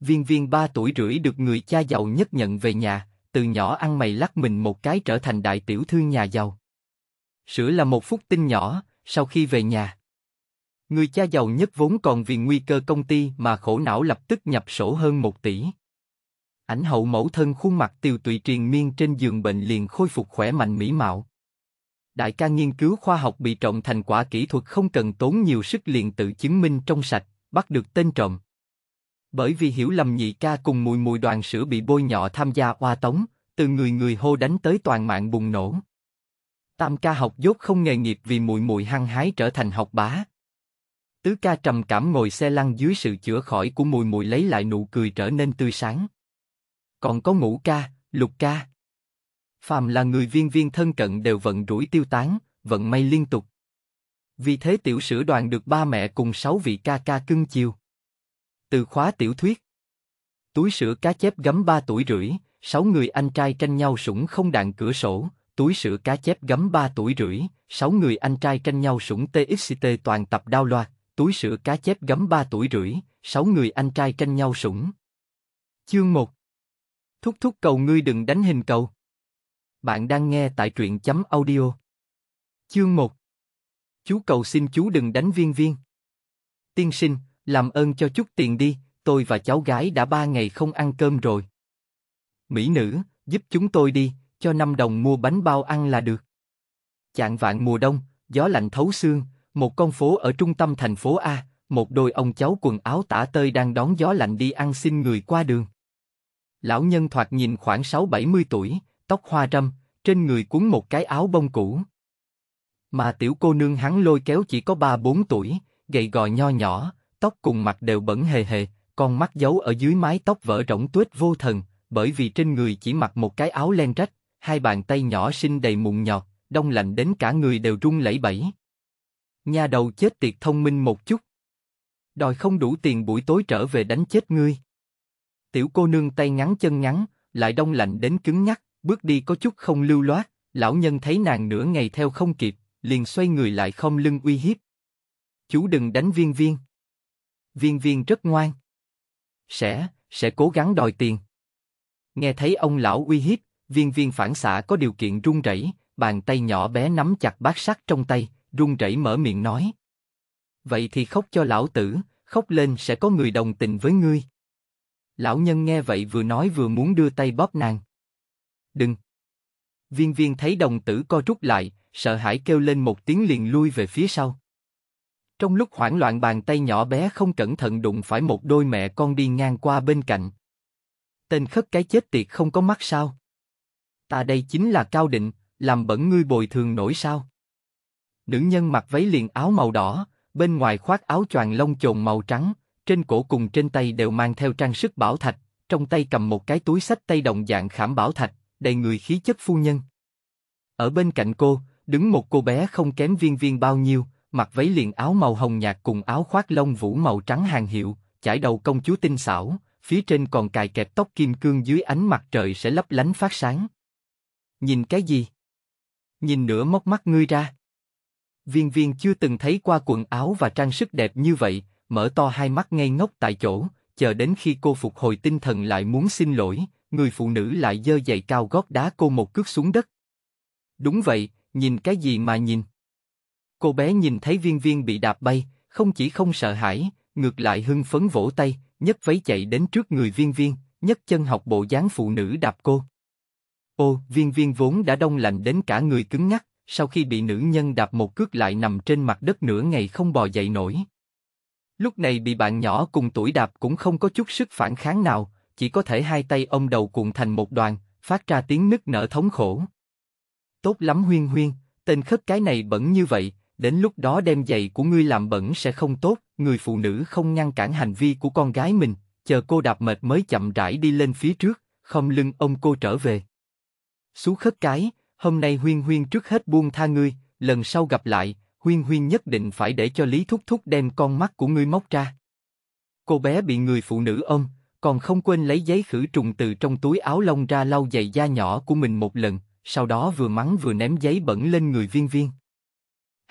Viên viên ba tuổi rưỡi được người cha giàu nhất nhận về nhà, từ nhỏ ăn mày lắc mình một cái trở thành đại tiểu thư nhà giàu. Sữa là một phút tinh nhỏ, sau khi về nhà. Người cha giàu nhất vốn còn vì nguy cơ công ty mà khổ não lập tức nhập sổ hơn một tỷ. Ảnh hậu mẫu thân khuôn mặt tiều tụy triền miên trên giường bệnh liền khôi phục khỏe mạnh mỹ mạo. Đại ca nghiên cứu khoa học bị trộm thành quả kỹ thuật không cần tốn nhiều sức liền tự chứng minh trong sạch, bắt được tên trộm. Bởi vì hiểu lầm nhị ca cùng mùi mùi đoàn sữa bị bôi nhọ tham gia oa tống, từ người người hô đánh tới toàn mạng bùng nổ. Tam ca học dốt không nghề nghiệp vì mùi mùi hăng hái trở thành học bá. Tứ ca trầm cảm ngồi xe lăn dưới sự chữa khỏi của mùi mùi lấy lại nụ cười trở nên tươi sáng. Còn có ngũ ca, lục ca. Phàm là người viên viên thân cận đều vận rủi tiêu tán, vận may liên tục. Vì thế tiểu sử đoàn được ba mẹ cùng sáu vị ca ca cưng chiều. Từ khóa tiểu thuyết Túi sữa cá chép gấm ba tuổi rưỡi, sáu người anh trai tranh nhau sủng không đạn cửa sổ, túi sữa cá chép gấm ba tuổi rưỡi, sáu người anh trai tranh nhau sủng TXT toàn tập đao loạt, túi sữa cá chép gấm ba tuổi rưỡi, sáu người anh trai tranh nhau sủng. Chương một Thúc thúc cầu ngươi đừng đánh hình cầu. Bạn đang nghe tại truyện chấm audio. Chương một Chú cầu xin chú đừng đánh viên viên. Tiên sinh, làm ơn cho chút tiền đi, tôi và cháu gái đã ba ngày không ăn cơm rồi. Mỹ nữ, giúp chúng tôi đi, cho 5 đồng mua bánh bao ăn là được. Chạng vạn mùa đông, gió lạnh thấu xương, một con phố ở trung tâm thành phố A, một đôi ông cháu quần áo tả tơi đang đón gió lạnh đi ăn xin người qua đường. Lão nhân thoạt nhìn khoảng 6-70 tuổi, tóc hoa râm, trên người cuốn một cái áo bông cũ. Mà tiểu cô nương hắn lôi kéo chỉ có 3-4 tuổi, gầy gò nho nhỏ, tóc cùng mặt đều bẩn hề hề, con mắt giấu ở dưới mái tóc vỡ rỗng tuyết vô thần, bởi vì trên người chỉ mặc một cái áo len rách, hai bàn tay nhỏ xinh đầy mụn nhọt, đông lạnh đến cả người đều run lẩy bẩy. Nhà đầu chết tiệt thông minh một chút. Đòi không đủ tiền buổi tối trở về đánh chết ngươi. Tiểu cô nương tay ngắn chân ngắn, lại đông lạnh đến cứng nhắc, bước đi có chút không lưu loát, lão nhân thấy nàng nửa ngày theo không kịp, liền xoay người lại không lưng uy hiếp. Chú đừng đánh viên viên. Viên viên rất ngoan. Sẽ, sẽ cố gắng đòi tiền. Nghe thấy ông lão uy hiếp, viên viên phản xạ có điều kiện run rẩy, bàn tay nhỏ bé nắm chặt bát sắt trong tay, run rẩy mở miệng nói. Vậy thì khóc cho lão tử, khóc lên sẽ có người đồng tình với ngươi. Lão nhân nghe vậy vừa nói vừa muốn đưa tay bóp nàng. Đừng. Viên viên thấy đồng tử co rút lại, sợ hãi kêu lên một tiếng liền lui về phía sau. Trong lúc hoảng loạn bàn tay nhỏ bé không cẩn thận đụng phải một đôi mẹ con đi ngang qua bên cạnh. Tên khất cái chết tiệt không có mắt sao? Ta đây chính là Cao Định, làm bẩn ngươi bồi thường nổi sao? Nữ nhân mặc váy liền áo màu đỏ, bên ngoài khoác áo choàng lông chồn màu trắng, trên cổ cùng trên tay đều mang theo trang sức bảo thạch, trong tay cầm một cái túi sách tay đồng dạng khảm bảo thạch, đầy người khí chất phu nhân. Ở bên cạnh cô, đứng một cô bé không kém viên viên bao nhiêu, mặc váy liền áo màu hồng nhạt cùng áo khoác lông vũ màu trắng hàng hiệu, chải đầu công chúa tinh xảo, phía trên còn cài kẹp tóc kim cương dưới ánh mặt trời sẽ lấp lánh phát sáng. Nhìn cái gì? Nhìn nửa móc mắt ngươi ra. Viên viên chưa từng thấy qua quần áo và trang sức đẹp như vậy, mở to hai mắt ngây ngốc tại chỗ, chờ đến khi cô phục hồi tinh thần lại muốn xin lỗi, người phụ nữ lại dơ giày cao gót đá cô một cước xuống đất. Đúng vậy, nhìn cái gì mà nhìn? Cô bé nhìn thấy viên viên bị đạp bay, không chỉ không sợ hãi, ngược lại hưng phấn vỗ tay, nhấc váy chạy đến trước người viên viên, nhấc chân học bộ dáng phụ nữ đạp cô. Ô, viên viên vốn đã đông lạnh đến cả người cứng ngắc, sau khi bị nữ nhân đạp một cước lại nằm trên mặt đất nửa ngày không bò dậy nổi. Lúc này bị bạn nhỏ cùng tuổi đạp cũng không có chút sức phản kháng nào, chỉ có thể hai tay ông đầu cuộn thành một đoàn, phát ra tiếng nức nở thống khổ. Tốt lắm huyên huyên, tên khất cái này bẩn như vậy, đến lúc đó đem giày của ngươi làm bẩn sẽ không tốt, người phụ nữ không ngăn cản hành vi của con gái mình, chờ cô đạp mệt mới chậm rãi đi lên phía trước, không lưng ông cô trở về. Xú khất cái, hôm nay Huyên Huyên trước hết buông tha ngươi, lần sau gặp lại, Huyên Huyên nhất định phải để cho Lý Thúc Thúc đem con mắt của ngươi móc ra. Cô bé bị người phụ nữ ôm, còn không quên lấy giấy khử trùng từ trong túi áo lông ra lau giày da nhỏ của mình một lần, sau đó vừa mắng vừa ném giấy bẩn lên người viên viên.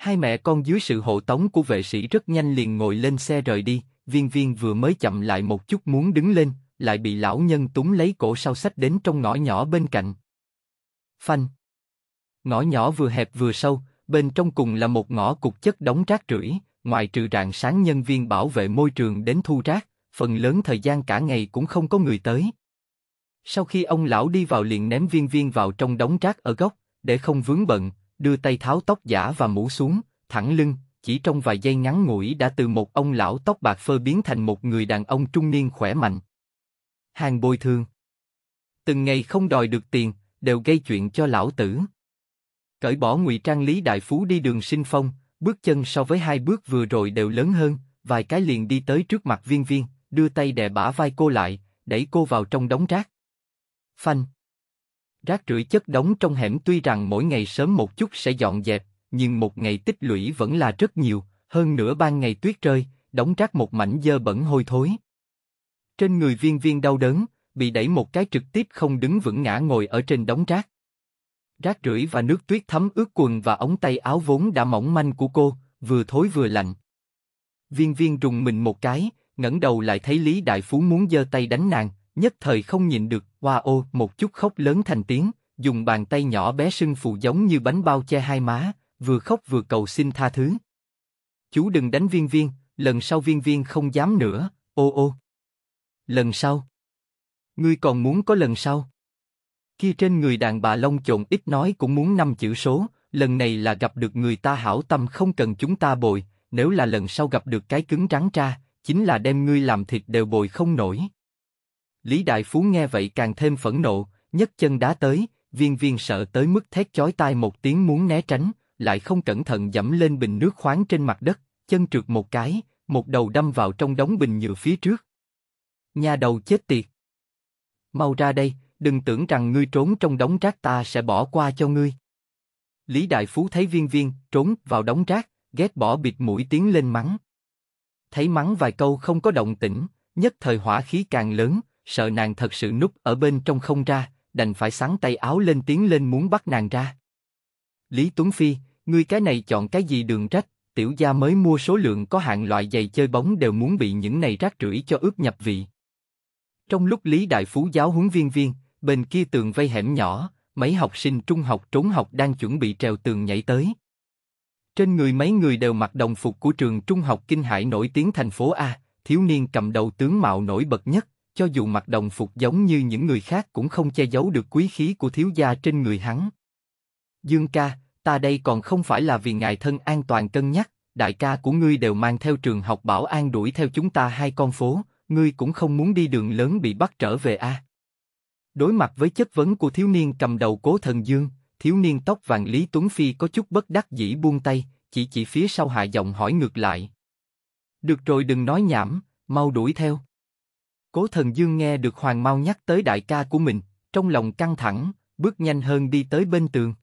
Hai mẹ con dưới sự hộ tống của vệ sĩ rất nhanh liền ngồi lên xe rời đi, viên viên vừa mới chậm lại một chút muốn đứng lên, lại bị lão nhân túng lấy cổ sau sách đến trong ngõ nhỏ bên cạnh. Phanh. Ngõ nhỏ vừa hẹp vừa sâu, bên trong cùng là một ngõ cục chất đóng rác rưởi, ngoài trừ rạng sáng nhân viên bảo vệ môi trường đến thu rác, phần lớn thời gian cả ngày cũng không có người tới. Sau khi ông lão đi vào liền ném viên viên vào trong đống rác ở góc, để không vướng bận, đưa tay tháo tóc giả và mũ xuống, thẳng lưng, chỉ trong vài giây ngắn ngủi đã từ một ông lão tóc bạc phơ biến thành một người đàn ông trung niên khỏe mạnh. Hàng bồi thường. Từng ngày không đòi được tiền, đều gây chuyện cho lão tử. Cởi bỏ ngụy trang lý đại phú đi đường sinh phong, bước chân so với hai bước vừa rồi đều lớn hơn, vài cái liền đi tới trước mặt viên viên, đưa tay đè bả vai cô lại, đẩy cô vào trong đống rác. Phanh. Rác rưởi chất đống trong hẻm tuy rằng mỗi ngày sớm một chút sẽ dọn dẹp, nhưng một ngày tích lũy vẫn là rất nhiều, hơn nữa ban ngày tuyết rơi, đóng rác một mảnh dơ bẩn hôi thối. Trên người viên viên đau đớn, bị đẩy một cái trực tiếp không đứng vững ngã ngồi ở trên đống rác. Rác rưởi và nước tuyết thấm ướt quần và ống tay áo vốn đã mỏng manh của cô, vừa thối vừa lạnh. Viên viên rùng mình một cái, ngẩng đầu lại thấy Lý Đại Phú muốn giơ tay đánh nàng, nhất thời không nhìn được, hoa ô một chút khóc lớn thành tiếng, dùng bàn tay nhỏ bé sưng phù giống như bánh bao che hai má, vừa khóc vừa cầu xin tha thứ. Chú đừng đánh viên viên, lần sau viên viên không dám nữa, ô ô. Lần sau? Ngươi còn muốn có lần sau? Kia trên người đàn bà lông trộn ít nói cũng muốn năm chữ số, lần này là gặp được người ta hảo tâm không cần chúng ta bồi, nếu là lần sau gặp được cái cứng trắng tra, chính là đem ngươi làm thịt đều bồi không nổi. Lý Đại Phú nghe vậy càng thêm phẫn nộ, nhấc chân đá tới, viên viên sợ tới mức thét chói tai một tiếng muốn né tránh, lại không cẩn thận dẫm lên bình nước khoáng trên mặt đất, chân trượt một cái, một đầu đâm vào trong đống bình nhựa phía trước. Nhà đầu chết tiệt. Mau ra đây, đừng tưởng rằng ngươi trốn trong đống rác ta sẽ bỏ qua cho ngươi. Lý Đại Phú thấy viên viên trốn vào đống rác, ghét bỏ bịt mũi tiếng lên mắng. Thấy mắng vài câu không có động tĩnh, nhất thời hỏa khí càng lớn, sợ nàng thật sự núp ở bên trong không ra, đành phải sáng tay áo lên tiếng lên muốn bắt nàng ra. Lý Tuấn Phi, ngươi cái này chọn cái gì đường rách, tiểu gia mới mua số lượng có hạn loại giày chơi bóng đều muốn bị những này rác rưởi cho ướt nhập vị. Trong lúc Lý Đại Phú giáo huấn viên viên, bên kia tường vây hẻm nhỏ, mấy học sinh trung học trốn học đang chuẩn bị trèo tường nhảy tới. Trên người mấy người đều mặc đồng phục của trường trung học Kinh Hải nổi tiếng thành phố A, thiếu niên cầm đầu tướng mạo nổi bật nhất, cho dù mặc đồng phục giống như những người khác cũng không che giấu được quý khí của thiếu gia trên người hắn. Dương ca, ta đây còn không phải là vì ngài thân an toàn cân nhắc, đại ca của ngươi đều mang theo trường học bảo an đuổi theo chúng ta hai con phố, ngươi cũng không muốn đi đường lớn bị bắt trở về a. À. Đối mặt với chất vấn của thiếu niên cầm đầu cố thần dương, thiếu niên tóc vàng Lý Tuấn Phi có chút bất đắc dĩ buông tay, chỉ chỉ phía sau hạ giọng hỏi ngược lại. Được rồi đừng nói nhảm, mau đuổi theo. Cố Thần Dương nghe được Hoàng Mao nhắc tới đại ca của mình, trong lòng căng thẳng, bước nhanh hơn đi tới bên tường.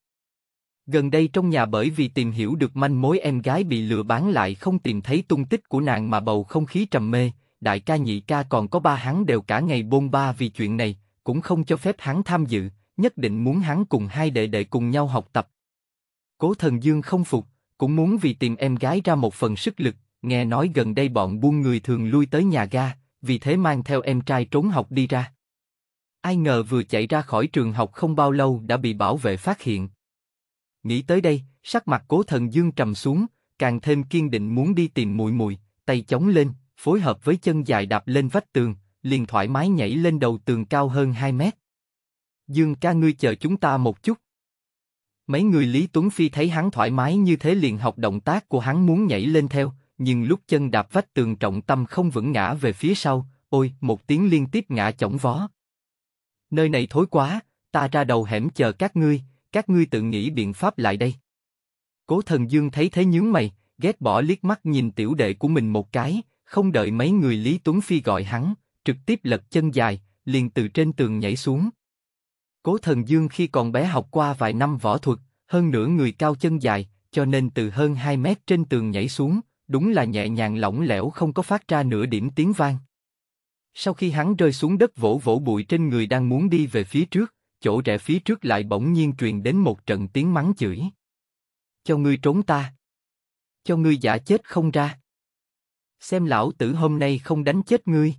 Gần đây trong nhà bởi vì tìm hiểu được manh mối em gái bị lừa bán lại không tìm thấy tung tích của nàng mà bầu không khí trầm mê, đại ca nhị ca còn có ba hắn đều cả ngày bôn ba vì chuyện này, cũng không cho phép hắn tham dự, nhất định muốn hắn cùng hai đệ đệ cùng nhau học tập. Cố Thần Dương không phục, cũng muốn vì tìm em gái ra một phần sức lực, nghe nói gần đây bọn buôn người thường lui tới nhà ga, vì thế mang theo em trai trốn học đi ra. Ai ngờ vừa chạy ra khỏi trường học không bao lâu đã bị bảo vệ phát hiện. Nghĩ tới đây, sắc mặt cố thần dương trầm xuống, càng thêm kiên định muốn đi tìm mùi mùi. tay chống lên, phối hợp với chân dài đạp lên vách tường, liền thoải mái nhảy lên đầu tường cao hơn 2 mét. Dương ca ngươi chờ chúng ta một chút. Mấy người Lý Tuấn Phi thấy hắn thoải mái như thế liền học động tác của hắn muốn nhảy lên theo, nhưng lúc chân đạp vách tường trọng tâm không vững ngã về phía sau, ôi, một tiếng liên tiếp ngã chổng vó. Nơi này thối quá, ta ra đầu hẻm chờ các ngươi, các ngươi tự nghĩ biện pháp lại đây. Cố thần dương thấy thế nhướng mày, ghét bỏ liếc mắt nhìn tiểu đệ của mình một cái, không đợi mấy người Lý Tuấn Phi gọi hắn, trực tiếp lật chân dài, liền từ trên tường nhảy xuống. Cố thần dương khi còn bé học qua vài năm võ thuật, hơn nửa người cao chân dài, cho nên từ hơn 2 mét trên tường nhảy xuống, đúng là nhẹ nhàng lỏng lẻo không có phát ra nửa điểm tiếng vang. Sau khi hắn rơi xuống đất vỗ vỗ bụi trên người đang muốn đi về phía trước, chỗ rẽ phía trước lại bỗng nhiên truyền đến một trận tiếng mắng chửi. Cho ngươi trốn ta. Cho ngươi giả chết không ra. Xem lão tử hôm nay không đánh chết ngươi.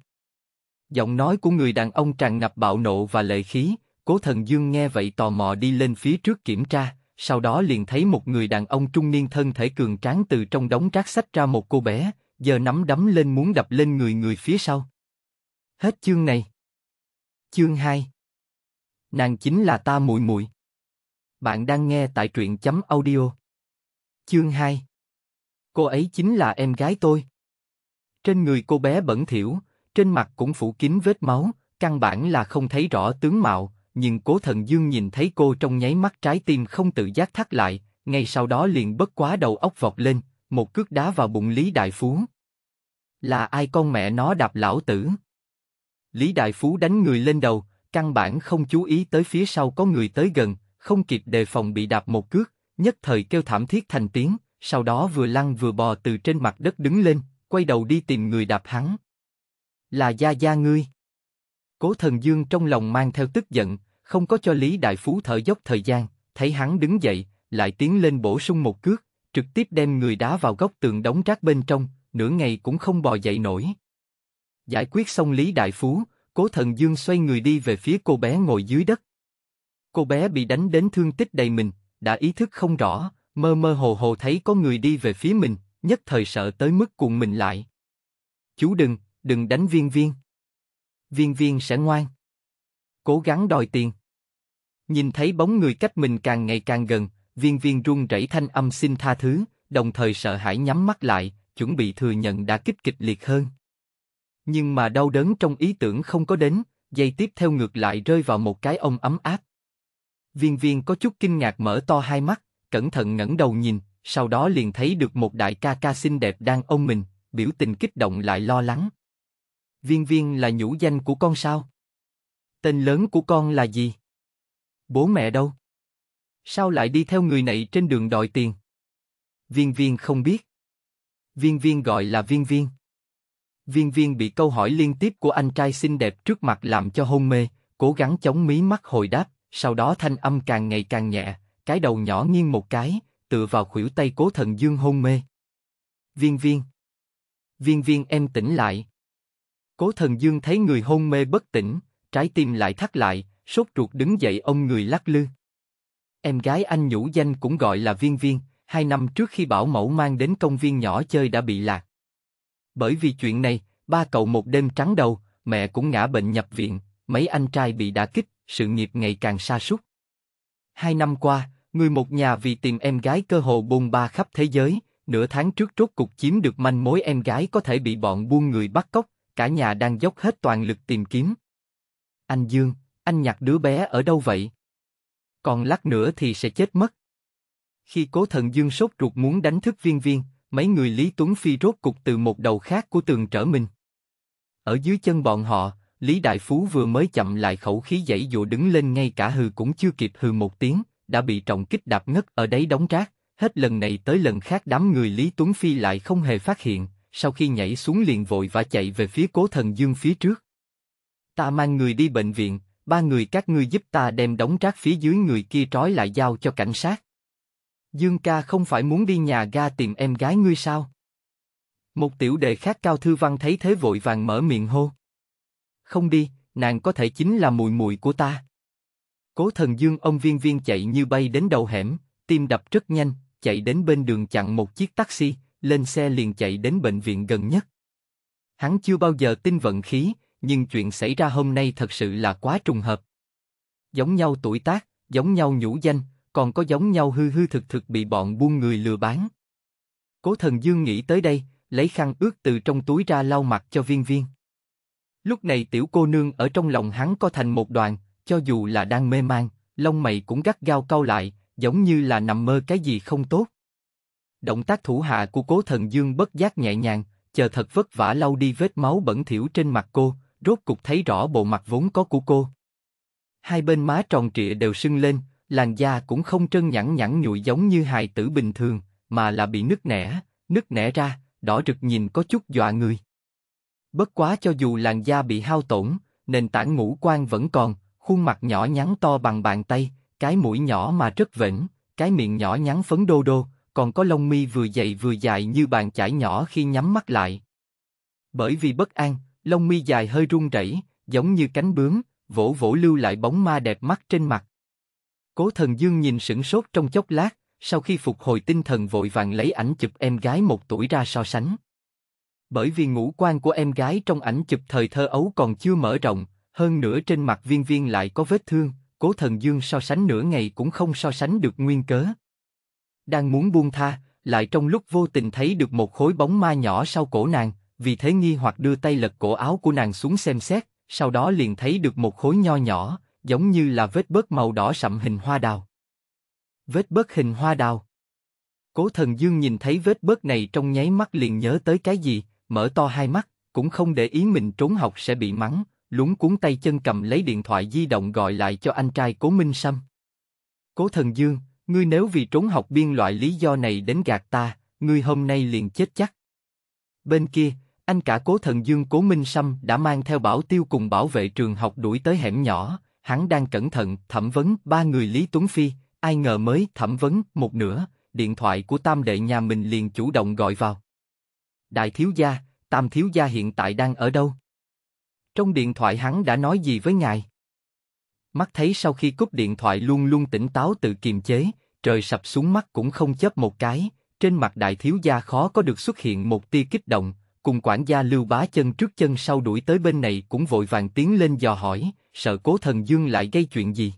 Giọng nói của người đàn ông tràn ngập bạo nộ và lệ khí, cố thần dương nghe vậy tò mò đi lên phía trước kiểm tra sau đó liền thấy một người đàn ông trung niên thân thể cường tráng từ trong đống rác sách ra một cô bé, giờ nắm đấm lên muốn đập lên người người phía sau. Hết chương này. Chương 2 Nàng chính là ta muội muội. Bạn đang nghe tại truyện chấm audio. Chương 2 Cô ấy chính là em gái tôi. Trên người cô bé bẩn thỉu, trên mặt cũng phủ kín vết máu, căn bản là không thấy rõ tướng mạo, nhưng cố thần dương nhìn thấy cô trong nháy mắt trái tim không tự giác thắt lại, ngay sau đó liền bất quá đầu óc vọt lên, một cước đá vào bụng Lý Đại Phú. Là ai con mẹ nó đạp lão tử? Lý Đại Phú đánh người lên đầu, căn bản không chú ý tới phía sau có người tới gần, không kịp đề phòng bị đạp một cước, nhất thời kêu thảm thiết thành tiếng, sau đó vừa lăn vừa bò từ trên mặt đất đứng lên, quay đầu đi tìm người đạp hắn. Là gia gia ngươi. Cố thần dương trong lòng mang theo tức giận, không có cho Lý Đại Phú thở dốc thời gian, thấy hắn đứng dậy, lại tiến lên bổ sung một cước, trực tiếp đem người đá vào góc tường đóng rác bên trong, nửa ngày cũng không bò dậy nổi. Giải quyết xong Lý Đại Phú, Cố Thần Dương xoay người đi về phía cô bé ngồi dưới đất. Cô bé bị đánh đến thương tích đầy mình, đã ý thức không rõ, mơ mơ hồ hồ thấy có người đi về phía mình, nhất thời sợ tới mức cuộn mình lại. Chú đừng, đừng đánh viên viên. Viên viên sẽ ngoan. Cố gắng đòi tiền. Nhìn thấy bóng người cách mình càng ngày càng gần, viên viên run rẩy thanh âm xin tha thứ, đồng thời sợ hãi nhắm mắt lại, chuẩn bị thừa nhận đã kích kịch liệt hơn. Nhưng mà đau đớn trong ý tưởng không có đến, dây tiếp theo ngược lại rơi vào một cái ông ấm áp. Viên viên có chút kinh ngạc mở to hai mắt, cẩn thận ngẩng đầu nhìn, sau đó liền thấy được một đại ca ca xinh đẹp đang ôm mình, biểu tình kích động lại lo lắng. Viên viên là nhũ danh của con sao? Tên lớn của con là gì? Bố mẹ đâu? Sao lại đi theo người này trên đường đòi tiền? Viên viên không biết. Viên viên gọi là viên viên. Viên viên bị câu hỏi liên tiếp của anh trai xinh đẹp trước mặt làm cho hôn mê, cố gắng chống mí mắt hồi đáp, sau đó thanh âm càng ngày càng nhẹ, cái đầu nhỏ nghiêng một cái, tựa vào khuỷu tay cố thần dương hôn mê. Viên viên. Viên viên em tỉnh lại. Cố thần dương thấy người hôn mê bất tỉnh, trái tim lại thắt lại, sốt ruột đứng dậy ông người lắc lư. Em gái anh nhũ danh cũng gọi là Viên Viên, hai năm trước khi bảo mẫu mang đến công viên nhỏ chơi đã bị lạc. Bởi vì chuyện này, ba cậu một đêm trắng đầu, mẹ cũng ngã bệnh nhập viện, mấy anh trai bị đả kích, sự nghiệp ngày càng sa sút. Hai năm qua, người một nhà vì tìm em gái cơ hồ bôn ba khắp thế giới, nửa tháng trước rốt cục chiếm được manh mối em gái có thể bị bọn buôn người bắt cóc, cả nhà đang dốc hết toàn lực tìm kiếm. Anh Dương, anh nhặt đứa bé ở đâu vậy? Còn lát nữa thì sẽ chết mất. Khi cố thần dương sốt ruột muốn đánh thức viên viên, mấy người Lý Tuấn Phi rốt cục từ một đầu khác của tường trở mình. Ở dưới chân bọn họ, Lý Đại Phú vừa mới chậm lại khẩu khí dãy dụ đứng lên ngay cả hừ cũng chưa kịp hừ một tiếng, đã bị trọng kích đạp ngất ở đấy đóng rác, hết lần này tới lần khác đám người Lý Tuấn Phi lại không hề phát hiện, sau khi nhảy xuống liền vội và chạy về phía cố thần dương phía trước. Ta mang người đi bệnh viện, ba người các ngươi giúp ta đem đống rác phía dưới người kia trói lại giao cho cảnh sát. Dương ca không phải muốn đi nhà ga tìm em gái ngươi sao? Một tiểu đệ khác cao thư văn thấy thế vội vàng mở miệng hô. Không đi, nàng có thể chính là mùi mùi của ta. Cố thần dương ông viên viên chạy như bay đến đầu hẻm, tim đập rất nhanh, chạy đến bên đường chặn một chiếc taxi, lên xe liền chạy đến bệnh viện gần nhất. Hắn chưa bao giờ tin vận khí, nhưng chuyện xảy ra hôm nay thật sự là quá trùng hợp. Giống nhau tuổi tác, giống nhau nhũ danh, còn có giống nhau hư hư thực thực bị bọn buôn người lừa bán. Cố thần dương nghĩ tới đây, lấy khăn ướt từ trong túi ra lau mặt cho viên viên. Lúc này tiểu cô nương ở trong lòng hắn co thành một đoàn, cho dù là đang mê man, lông mày cũng gắt gao cau lại, giống như là nằm mơ cái gì không tốt. Động tác thủ hạ của cố thần dương bất giác nhẹ nhàng, chờ thật vất vả lau đi vết máu bẩn thỉu trên mặt cô, rốt cục thấy rõ bộ mặt vốn có của cô. Hai bên má tròn trịa đều sưng lên, làn da cũng không trơn nhẵn nhẵn nhụi giống như hài tử bình thường, mà là bị nứt nẻ, nứt nẻ ra, đỏ rực nhìn có chút dọa người. Bất quá cho dù làn da bị hao tổn, nền tảng ngũ quan vẫn còn, khuôn mặt nhỏ nhắn to bằng bàn tay, cái mũi nhỏ mà rất vĩnh, cái miệng nhỏ nhắn phấn đô đô, còn có lông mi vừa dày vừa dài như bàn chải nhỏ khi nhắm mắt lại. Bởi vì bất an, lông mi dài hơi run rẩy, giống như cánh bướm, vỗ vỗ lưu lại bóng ma đẹp mắt trên mặt. Cố Thần Dương nhìn sững sốt trong chốc lát, sau khi phục hồi tinh thần vội vàng lấy ảnh chụp em gái một tuổi ra so sánh. Bởi vì ngũ quan của em gái trong ảnh chụp thời thơ ấu còn chưa mở rộng, hơn nữa trên mặt viên viên lại có vết thương, cố thần dương so sánh nửa ngày cũng không so sánh được nguyên cớ. Đang muốn buông tha, lại trong lúc vô tình thấy được một khối bóng ma nhỏ sau cổ nàng, vì thế nghi hoặc đưa tay lật cổ áo của nàng xuống xem xét, sau đó liền thấy được một khối nho nhỏ, giống như là vết bớt màu đỏ sậm hình hoa đào. Vết bớt hình hoa đào. Cố thần dương nhìn thấy vết bớt này trong nháy mắt liền nhớ tới cái gì, mở to hai mắt, cũng không để ý mình trốn học sẽ bị mắng, lúng cuốn tay chân cầm lấy điện thoại di động gọi lại cho anh trai Cố Minh Sâm. Cố thần dương, ngươi nếu vì trốn học biên loại lý do này đến gạt ta, ngươi hôm nay liền chết chắc. Bên kia, anh cả cố thần dương cố minh sâm đã mang theo bảo tiêu cùng bảo vệ trường học đuổi tới hẻm nhỏ, hắn đang cẩn thận thẩm vấn ba người Lý Tuấn Phi, ai ngờ mới thẩm vấn một nửa, điện thoại của tam đệ nhà mình liền chủ động gọi vào. Đại thiếu gia, tam thiếu gia hiện tại đang ở đâu? Trong điện thoại hắn đã nói gì với ngài? Mắt thấy sau khi cúp điện thoại luôn luôn tỉnh táo tự kiềm chế, trời sập xuống mắt cũng không chớp một cái, trên mặt đại thiếu gia khó có được xuất hiện một tia kích động, cùng quản gia Lưu Bá chân trước chân sau đuổi tới bên này cũng vội vàng tiến lên dò hỏi, sợ cố thần dương lại gây chuyện gì.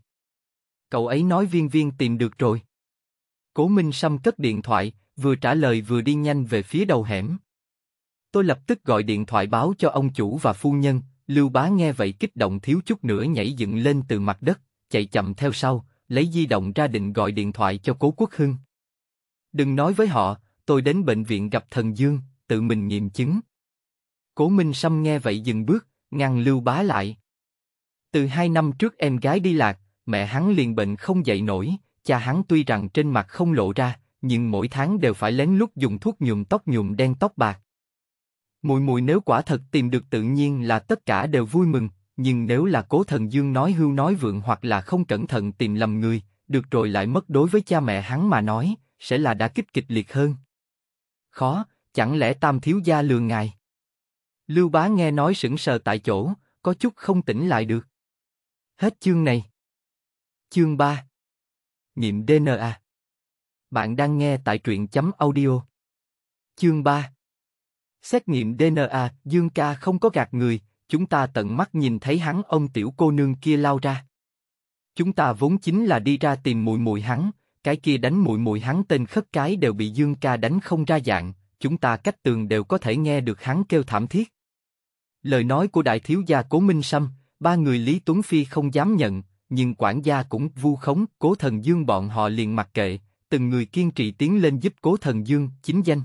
Cậu ấy nói viên viên tìm được rồi. Cố Minh Sâm cất điện thoại, vừa trả lời vừa đi nhanh về phía đầu hẻm. Tôi lập tức gọi điện thoại báo cho ông chủ và phu nhân, Lưu Bá nghe vậy kích động thiếu chút nữa nhảy dựng lên từ mặt đất, chạy chậm theo sau, lấy di động ra định gọi điện thoại cho Cố Quốc Hưng. Đừng nói với họ, tôi đến bệnh viện gặp thần Dương tự mình nghiệm chứng. Cố Minh Sâm nghe vậy dừng bước, ngăn Lưu Bá lại. Từ hai năm trước em gái đi lạc, mẹ hắn liền bệnh không dậy nổi, cha hắn tuy rằng trên mặt không lộ ra, nhưng mỗi tháng đều phải lén lút dùng thuốc nhuộm tóc nhuộm đen tóc bạc. Mùi mùi nếu quả thật tìm được tự nhiên là tất cả đều vui mừng, nhưng nếu là cố thần dương nói hưu nói vượng hoặc là không cẩn thận tìm lầm người, được rồi lại mất đối với cha mẹ hắn mà nói, sẽ là đã kích kịch liệt hơn. Khó, Chẳng lẽ tam thiếu gia lừa ngài? Lưu Bá nghe nói sững sờ tại chỗ, có chút không tỉnh lại được. Hết chương này. Chương 3 Nghiệm DNA Bạn đang nghe tại truyện chấm audio. Chương 3 Xét nghiệm DNA, Dương ca không có gạt người, chúng ta tận mắt nhìn thấy hắn ông tiểu cô nương kia lao ra. Chúng ta vốn chính là đi ra tìm mùi mùi hắn, cái kia đánh mùi mùi hắn tên khất cái đều bị Dương ca đánh không ra dạng, chúng ta cách tường đều có thể nghe được hắn kêu thảm thiết. Lời nói của đại thiếu gia Cố Minh Sâm, ba người Lý Tuấn Phi không dám nhận, nhưng quản gia cũng vu khống, Cố Thần Dương bọn họ liền mặc kệ, từng người kiên trì tiến lên giúp Cố Thần Dương chính danh.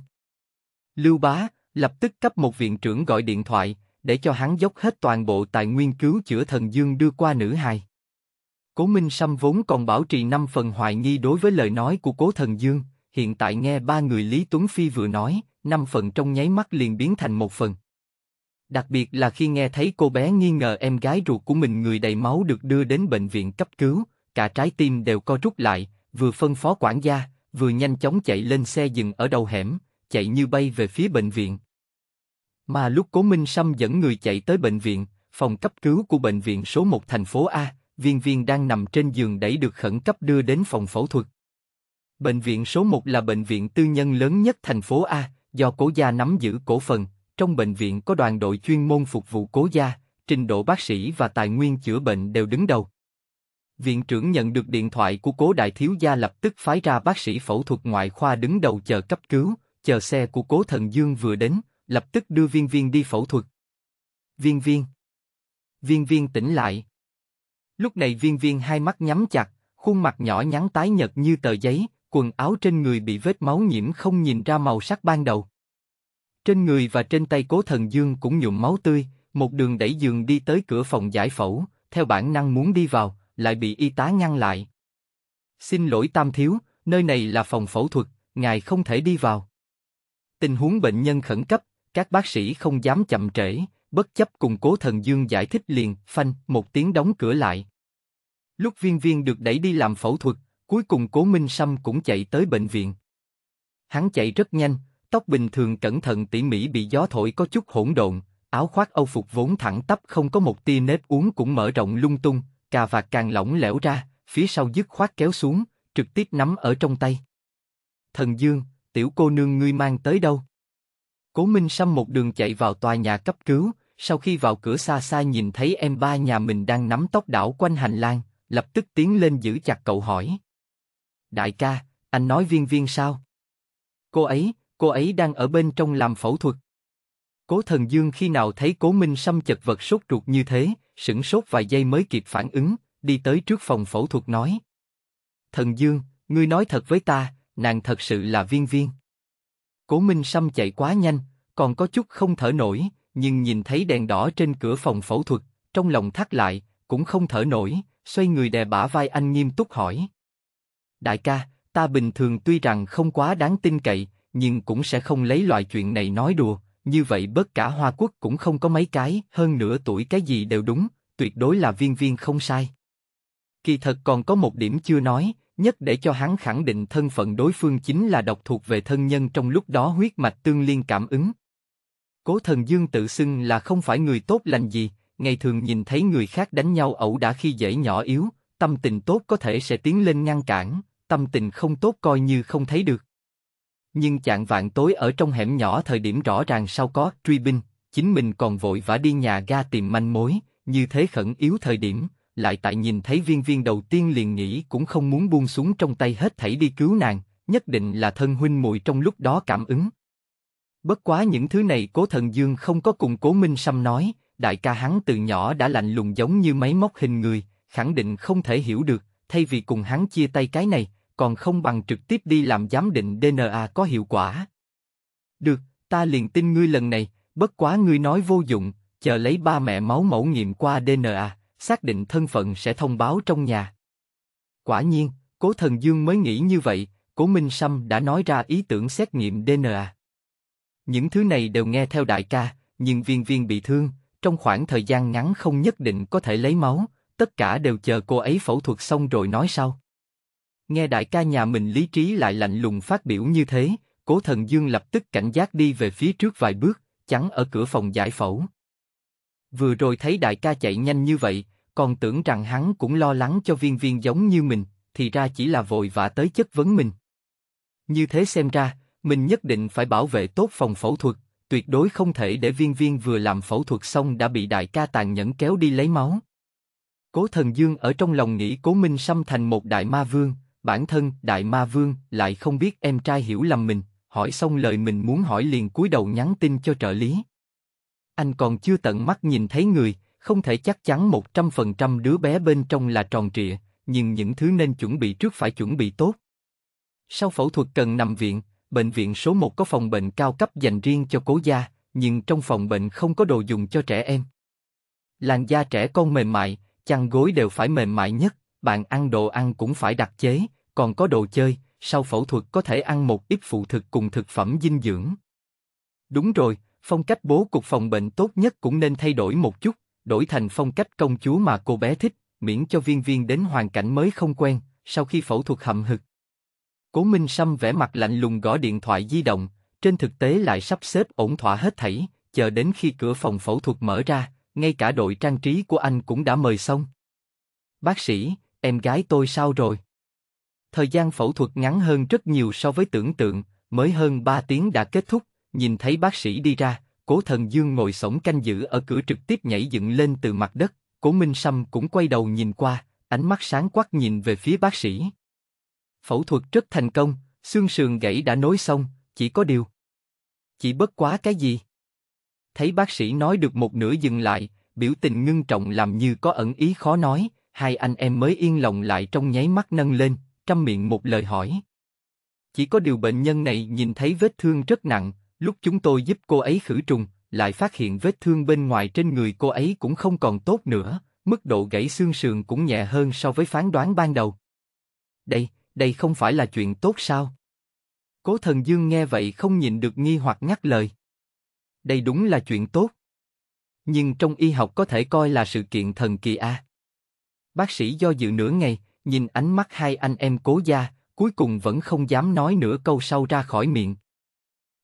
Lưu Bá lập tức cấp một viện trưởng gọi điện thoại, để cho hắn dốc hết toàn bộ tài nguyên cứu chữa thần dương đưa qua nữ hài. Cố Minh Sâm vốn còn bảo trì năm phần hoài nghi đối với lời nói của Cố Thần Dương, hiện tại nghe ba người Lý Tuấn Phi vừa nói, năm phần trong nháy mắt liền biến thành một phần. Đặc biệt là khi nghe thấy cô bé nghi ngờ em gái ruột của mình người đầy máu được đưa đến bệnh viện cấp cứu, cả trái tim đều co rút lại, vừa phân phó quản gia, vừa nhanh chóng chạy lên xe dừng ở đầu hẻm, chạy như bay về phía bệnh viện. Mà lúc Cố Minh Sâm dẫn người chạy tới bệnh viện, phòng cấp cứu của bệnh viện số 1 thành phố A, viên viên đang nằm trên giường đẩy được khẩn cấp đưa đến phòng phẫu thuật. Bệnh viện số 1 là bệnh viện tư nhân lớn nhất thành phố A, do Cố Gia nắm giữ cổ phần. Trong bệnh viện có đoàn đội chuyên môn phục vụ Cố Gia, trình độ bác sĩ và tài nguyên chữa bệnh đều đứng đầu. Viện trưởng nhận được điện thoại của Cố Đại Thiếu Gia lập tức phái ra bác sĩ phẫu thuật ngoại khoa đứng đầu chờ cấp cứu, chờ xe của Cố Thần Dương vừa đến, lập tức đưa viên viên đi phẫu thuật. Viên viên Viên viên tỉnh lại. Lúc này viên viên hai mắt nhắm chặt, khuôn mặt nhỏ nhắn tái nhợt như tờ giấy, quần áo trên người bị vết máu nhiễm không nhìn ra màu sắc ban đầu. Trên người và trên tay cố thần dương cũng nhuộm máu tươi, một đường đẩy giường đi tới cửa phòng giải phẫu, theo bản năng muốn đi vào, lại bị y tá ngăn lại. Xin lỗi Tam Thiếu, nơi này là phòng phẫu thuật, ngài không thể đi vào. Tình huống bệnh nhân khẩn cấp, các bác sĩ không dám chậm trễ, bất chấp cùng cố thần dương giải thích liền, phanh, một tiếng đóng cửa lại. Lúc viên viên được đẩy đi làm phẫu thuật, Cuối cùng Cố Minh Sâm cũng chạy tới bệnh viện. Hắn chạy rất nhanh, tóc bình thường cẩn thận tỉ mỉ bị gió thổi có chút hỗn độn, áo khoác âu phục vốn thẳng tắp không có một tia nếp uống cũng mở rộng lung tung, cà vạt càng lỏng lẻo ra, phía sau dứt khoát kéo xuống, trực tiếp nắm ở trong tay. Thần Dương, tiểu cô nương ngươi mang tới đâu? Cố Minh Sâm một đường chạy vào tòa nhà cấp cứu, sau khi vào cửa xa xa nhìn thấy em ba nhà mình đang nắm tóc đảo quanh hành lang, lập tức tiến lên giữ chặt cậu hỏi. Đại ca, anh nói viên viên sao? Cô ấy, cô ấy đang ở bên trong làm phẫu thuật. Cố thần dương khi nào thấy cố minh xăm chật vật sốt ruột như thế, sững sốt vài giây mới kịp phản ứng, đi tới trước phòng phẫu thuật nói. Thần dương, ngươi nói thật với ta, nàng thật sự là viên viên. Cố minh xăm chạy quá nhanh, còn có chút không thở nổi, nhưng nhìn thấy đèn đỏ trên cửa phòng phẫu thuật, trong lòng thắt lại, cũng không thở nổi, xoay người đè bả vai anh nghiêm túc hỏi. Đại ca, ta bình thường tuy rằng không quá đáng tin cậy, nhưng cũng sẽ không lấy loại chuyện này nói đùa, như vậy bất cả Hoa Quốc cũng không có mấy cái, hơn nửa tuổi cái gì đều đúng, tuyệt đối là viên viên không sai. Kỳ thật còn có một điểm chưa nói, nhất để cho hắn khẳng định thân phận đối phương chính là độc thuộc về thân nhân trong lúc đó huyết mạch tương liên cảm ứng. Cố thần dương tự xưng là không phải người tốt lành gì, ngày thường nhìn thấy người khác đánh nhau ẩu đã khi dễ nhỏ yếu, tâm tình tốt có thể sẽ tiến lên ngăn cản, tâm tình không tốt coi như không thấy được. Nhưng chạng vạn tối ở trong hẻm nhỏ thời điểm rõ ràng sau có truy binh, chính mình còn vội vã đi nhà ga tìm manh mối, như thế khẩn yếu thời điểm, lại tại nhìn thấy viên viên đầu tiên liền nghĩ cũng không muốn buông xuống trong tay hết thảy đi cứu nàng, nhất định là thân huynh muội trong lúc đó cảm ứng. Bất quá những thứ này cố thần dương không có cùng cố minh sâm nói, đại ca hắn từ nhỏ đã lạnh lùng giống như máy móc hình người, khẳng định không thể hiểu được, thay vì cùng hắn chia tay cái này, còn không bằng trực tiếp đi làm giám định DNA có hiệu quả. Được, ta liền tin ngươi lần này, bất quá ngươi nói vô dụng, chờ lấy ba mẹ máu mẫu nghiệm qua DNA, xác định thân phận sẽ thông báo trong nhà. Quả nhiên, Cố Thần Dương mới nghĩ như vậy, Cố Minh Sâm đã nói ra ý tưởng xét nghiệm DNA. Những thứ này đều nghe theo đại ca, nhưng viên viên bị thương, trong khoảng thời gian ngắn không nhất định có thể lấy máu, tất cả đều chờ cô ấy phẫu thuật xong rồi nói sau. Nghe đại ca nhà mình lý trí lại lạnh lùng phát biểu như thế, cố thần dương lập tức cảnh giác đi về phía trước vài bước, chắn ở cửa phòng giải phẫu. Vừa rồi thấy đại ca chạy nhanh như vậy, còn tưởng rằng hắn cũng lo lắng cho viên viên giống như mình, thì ra chỉ là vội vã tới chất vấn mình. Như thế xem ra, mình nhất định phải bảo vệ tốt phòng phẫu thuật, tuyệt đối không thể để viên viên vừa làm phẫu thuật xong đã bị đại ca tàn nhẫn kéo đi lấy máu. Cố Thần Dương ở trong lòng nghĩ Cố Minh Sâm thành một đại ma vương, bản thân đại ma vương lại không biết em trai hiểu lầm mình, hỏi xong lời mình muốn hỏi liền cúi đầu nhắn tin cho trợ lý. Anh còn chưa tận mắt nhìn thấy người, không thể chắc chắn 100% đứa bé bên trong là tròn trịa, nhưng những thứ nên chuẩn bị trước phải chuẩn bị tốt. Sau phẫu thuật cần nằm viện, bệnh viện số 1 có phòng bệnh cao cấp dành riêng cho cố gia, nhưng trong phòng bệnh không có đồ dùng cho trẻ em. Làn da trẻ con mềm mại, chăn gối đều phải mềm mại nhất, bạn ăn đồ ăn cũng phải đặc chế, còn có đồ chơi, sau phẫu thuật có thể ăn một ít phụ thực cùng thực phẩm dinh dưỡng. Đúng rồi, phong cách bố cục phòng bệnh tốt nhất cũng nên thay đổi một chút, đổi thành phong cách công chúa mà cô bé thích, miễn cho viên viên đến hoàn cảnh mới không quen, sau khi phẫu thuật hậm hực. Cố Minh Sâm vẽ mặt lạnh lùng gõ điện thoại di động, trên thực tế lại sắp xếp ổn thỏa hết thảy, chờ đến khi cửa phòng phẫu thuật mở ra, ngay cả đội trang trí của anh cũng đã mời xong. Bác sĩ, em gái tôi sao rồi? Thời gian phẫu thuật ngắn hơn rất nhiều so với tưởng tượng, mới hơn 3 tiếng đã kết thúc, nhìn thấy bác sĩ đi ra, cố thần dương ngồi sổng canh giữ ở cửa trực tiếp nhảy dựng lên từ mặt đất, cố Minh Sâm cũng quay đầu nhìn qua, ánh mắt sáng quắc nhìn về phía bác sĩ. Phẫu thuật rất thành công, xương sườn gãy đã nối xong, chỉ có điều. Chỉ bất quá cái gì? thấy bác sĩ nói được một nửa dừng lại, biểu tình ngưng trọng làm như có ẩn ý khó nói, hai anh em mới yên lòng lại trong nháy mắt nâng lên, trăm miệng một lời hỏi. Chỉ có điều bệnh nhân này nhìn thấy vết thương rất nặng, lúc chúng tôi giúp cô ấy khử trùng, lại phát hiện vết thương bên ngoài trên người cô ấy cũng không còn tốt nữa, mức độ gãy xương sườn cũng nhẹ hơn so với phán đoán ban đầu. Đây, đây không phải là chuyện tốt sao? Cố Thần Dương nghe vậy không nhìn được nghi hoặc ngắt lời đây đúng là chuyện tốt. Nhưng trong y học có thể coi là sự kiện thần kỳ À. Bác sĩ do dự nửa ngày, nhìn ánh mắt hai anh em cố gia, cuối cùng vẫn không dám nói nửa câu sau ra khỏi miệng.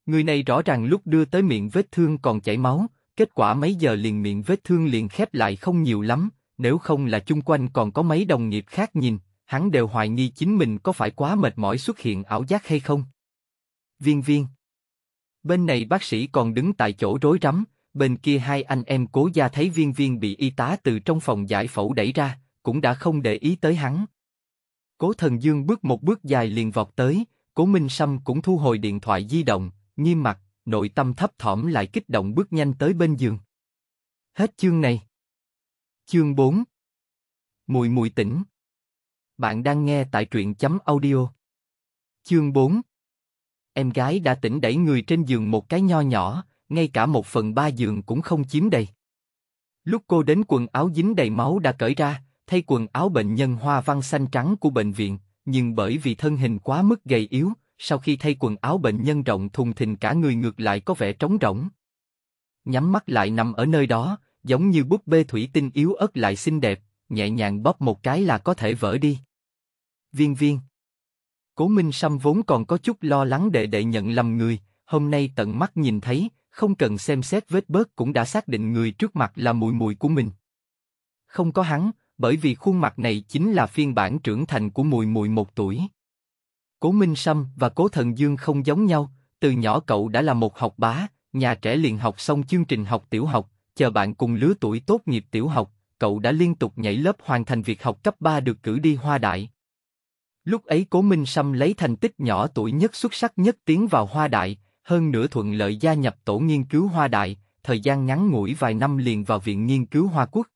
Người này rõ ràng lúc đưa tới miệng vết thương còn chảy máu, kết quả mấy giờ liền miệng vết thương liền khép lại không nhiều lắm, nếu không là chung quanh còn có mấy đồng nghiệp khác nhìn, hắn đều hoài nghi chính mình có phải quá mệt mỏi xuất hiện ảo giác hay không. Viên viên Bên này bác sĩ còn đứng tại chỗ rối rắm, bên kia hai anh em cố gia thấy viên viên bị y tá từ trong phòng giải phẫu đẩy ra, cũng đã không để ý tới hắn. Cố thần dương bước một bước dài liền vọt tới, cố Minh Sâm cũng thu hồi điện thoại di động, nghiêm mặt, nội tâm thấp thỏm lại kích động bước nhanh tới bên giường. Hết chương này. Chương 4 Mùi mùi tỉnh Bạn đang nghe tại truyện chấm audio. Chương 4 em gái đã tỉnh đẩy người trên giường một cái nho nhỏ, ngay cả một phần ba giường cũng không chiếm đầy. Lúc cô đến quần áo dính đầy máu đã cởi ra, thay quần áo bệnh nhân hoa văn xanh trắng của bệnh viện, nhưng bởi vì thân hình quá mức gầy yếu, sau khi thay quần áo bệnh nhân rộng thùng thình cả người ngược lại có vẻ trống rỗng. Nhắm mắt lại nằm ở nơi đó, giống như búp bê thủy tinh yếu ớt lại xinh đẹp, nhẹ nhàng bóp một cái là có thể vỡ đi. Viên viên Cố Minh Sâm vốn còn có chút lo lắng đệ đệ nhận lầm người, hôm nay tận mắt nhìn thấy, không cần xem xét vết bớt cũng đã xác định người trước mặt là mùi mùi của mình. Không có hắn, bởi vì khuôn mặt này chính là phiên bản trưởng thành của mùi mùi một tuổi. Cố Minh Sâm và Cố Thần Dương không giống nhau, từ nhỏ cậu đã là một học bá, nhà trẻ liền học xong chương trình học tiểu học, chờ bạn cùng lứa tuổi tốt nghiệp tiểu học, cậu đã liên tục nhảy lớp hoàn thành việc học cấp 3 được cử đi hoa đại. Lúc ấy Cố Minh Sâm lấy thành tích nhỏ tuổi nhất xuất sắc nhất tiến vào Hoa Đại, hơn nữa thuận lợi gia nhập tổ nghiên cứu Hoa Đại, thời gian ngắn ngủi vài năm liền vào Viện Nghiên cứu Hoa Quốc.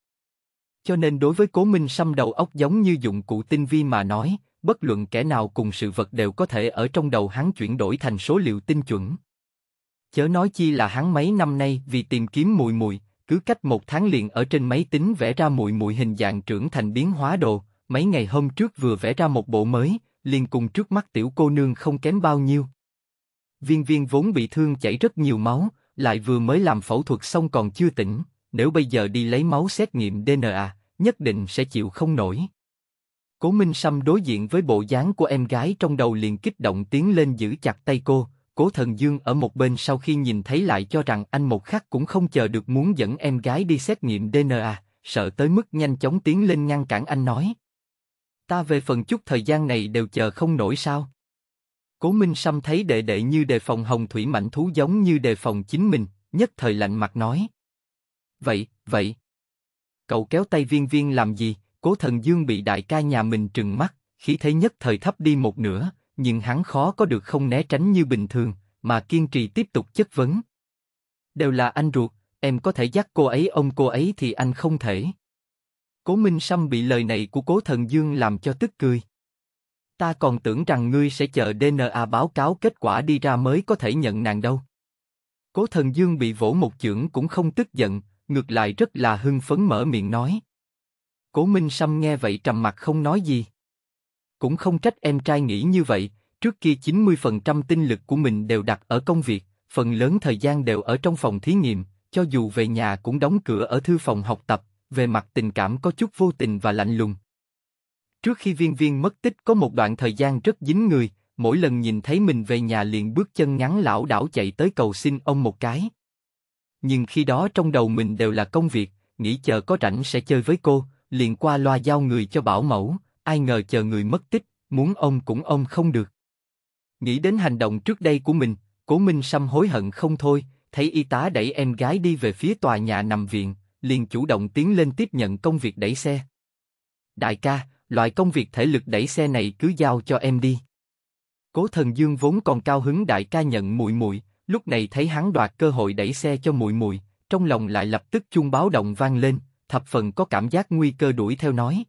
Cho nên đối với Cố Minh Sâm đầu óc giống như dụng cụ tinh vi mà nói, bất luận kẻ nào cùng sự vật đều có thể ở trong đầu hắn chuyển đổi thành số liệu tinh chuẩn. Chớ nói chi là hắn mấy năm nay vì tìm kiếm mùi mùi, cứ cách một tháng liền ở trên máy tính vẽ ra mùi mùi hình dạng trưởng thành biến hóa đồ, mấy ngày hôm trước vừa vẽ ra một bộ mới, liền cùng trước mắt tiểu cô nương không kém bao nhiêu. Viên viên vốn bị thương chảy rất nhiều máu, lại vừa mới làm phẫu thuật xong còn chưa tỉnh, nếu bây giờ đi lấy máu xét nghiệm DNA, nhất định sẽ chịu không nổi. Cố Minh Sâm đối diện với bộ dáng của em gái trong đầu liền kích động tiến lên giữ chặt tay cô, Cố Thần Dương ở một bên sau khi nhìn thấy lại cho rằng anh một khắc cũng không chờ được muốn dẫn em gái đi xét nghiệm DNA, sợ tới mức nhanh chóng tiến lên ngăn cản anh nói ta về phần chút thời gian này đều chờ không nổi sao? Cố Minh Sâm thấy đệ đệ như đề phòng hồng thủy mảnh thú giống như đề phòng chính mình, nhất thời lạnh mặt nói. Vậy, vậy. Cậu kéo tay viên viên làm gì? Cố thần dương bị đại ca nhà mình trừng mắt, khí thế nhất thời thấp đi một nửa, nhưng hắn khó có được không né tránh như bình thường, mà kiên trì tiếp tục chất vấn. Đều là anh ruột, em có thể dắt cô ấy ông cô ấy thì anh không thể. Cố Minh Sâm bị lời này của Cố Thần Dương làm cho tức cười. Ta còn tưởng rằng ngươi sẽ chờ DNA báo cáo kết quả đi ra mới có thể nhận nàng đâu. Cố Thần Dương bị vỗ một chưởng cũng không tức giận, ngược lại rất là hưng phấn mở miệng nói. Cố Minh Sâm nghe vậy trầm mặt không nói gì. Cũng không trách em trai nghĩ như vậy, trước kia 90% tinh lực của mình đều đặt ở công việc, phần lớn thời gian đều ở trong phòng thí nghiệm, cho dù về nhà cũng đóng cửa ở thư phòng học tập, về mặt tình cảm có chút vô tình và lạnh lùng. Trước khi viên viên mất tích có một đoạn thời gian rất dính người, mỗi lần nhìn thấy mình về nhà liền bước chân ngắn lão đảo chạy tới cầu xin ông một cái. Nhưng khi đó trong đầu mình đều là công việc, nghĩ chờ có rảnh sẽ chơi với cô, liền qua loa giao người cho bảo mẫu, ai ngờ chờ người mất tích, muốn ông cũng ông không được. Nghĩ đến hành động trước đây của mình, cố Minh Sâm hối hận không thôi, thấy y tá đẩy em gái đi về phía tòa nhà nằm viện, liền chủ động tiến lên tiếp nhận công việc đẩy xe. Đại ca, loại công việc thể lực đẩy xe này cứ giao cho em đi. Cố Thần Dương vốn còn cao hứng đại ca nhận Mùi Mùi, lúc này thấy hắn đoạt cơ hội đẩy xe cho Mùi Mùi, trong lòng lại lập tức chung báo động vang lên, thập phần có cảm giác nguy cơ đuổi theo nói.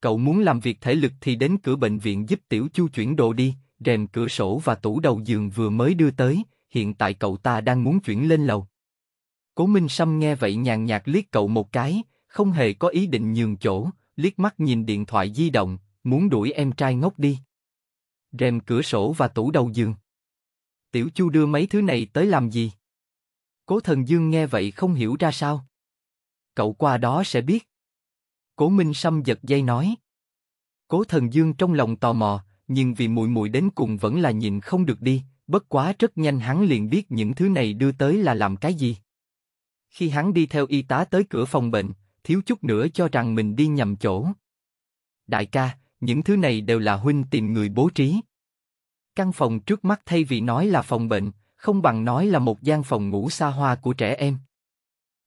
Cậu muốn làm việc thể lực thì đến cửa bệnh viện giúp Tiểu Chu chuyển đồ đi, rèm cửa sổ và tủ đầu giường vừa mới đưa tới, hiện tại cậu ta đang muốn chuyển lên lầu, Cố Minh Sâm nghe vậy nhàn nhạt liếc cậu một cái, không hề có ý định nhường chỗ, liếc mắt nhìn điện thoại di động, muốn đuổi em trai ngốc đi. Rèm cửa sổ và tủ đầu giường. Tiểu Chu đưa mấy thứ này tới làm gì? Cố Thần Dương nghe vậy không hiểu ra sao. Cậu qua đó sẽ biết. Cố Minh Sâm giật dây nói. Cố Thần Dương trong lòng tò mò, nhưng vì mùi mùi đến cùng vẫn là nhìn không được đi, bất quá rất nhanh hắn liền biết những thứ này đưa tới là làm cái gì. Khi hắn đi theo y tá tới cửa phòng bệnh, thiếu chút nữa cho rằng mình đi nhầm chỗ. Đại ca, những thứ này đều là huynh tìm người bố trí. Căn phòng trước mắt thay vì nói là phòng bệnh, không bằng nói là một gian phòng ngủ xa hoa của trẻ em.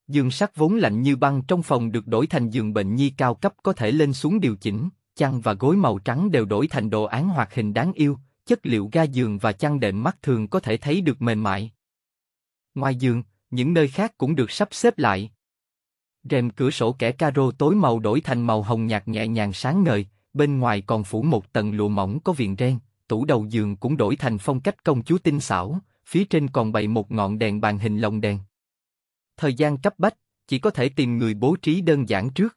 Giường sắt vốn lạnh như băng trong phòng được đổi thành giường bệnh nhi cao cấp có thể lên xuống điều chỉnh, chăn và gối màu trắng đều đổi thành đồ án hoạt hình đáng yêu, chất liệu ga giường và chăn đệm mắt thường có thể thấy được mềm mại. Ngoài giường, những nơi khác cũng được sắp xếp lại. Rèm cửa sổ kẻ caro tối màu đổi thành màu hồng nhạt nhẹ nhàng sáng ngời, bên ngoài còn phủ một tầng lụa mỏng có viền ren, tủ đầu giường cũng đổi thành phong cách công chúa tinh xảo, phía trên còn bày một ngọn đèn bàn hình lồng đèn. Thời gian cấp bách, chỉ có thể tìm người bố trí đơn giản trước.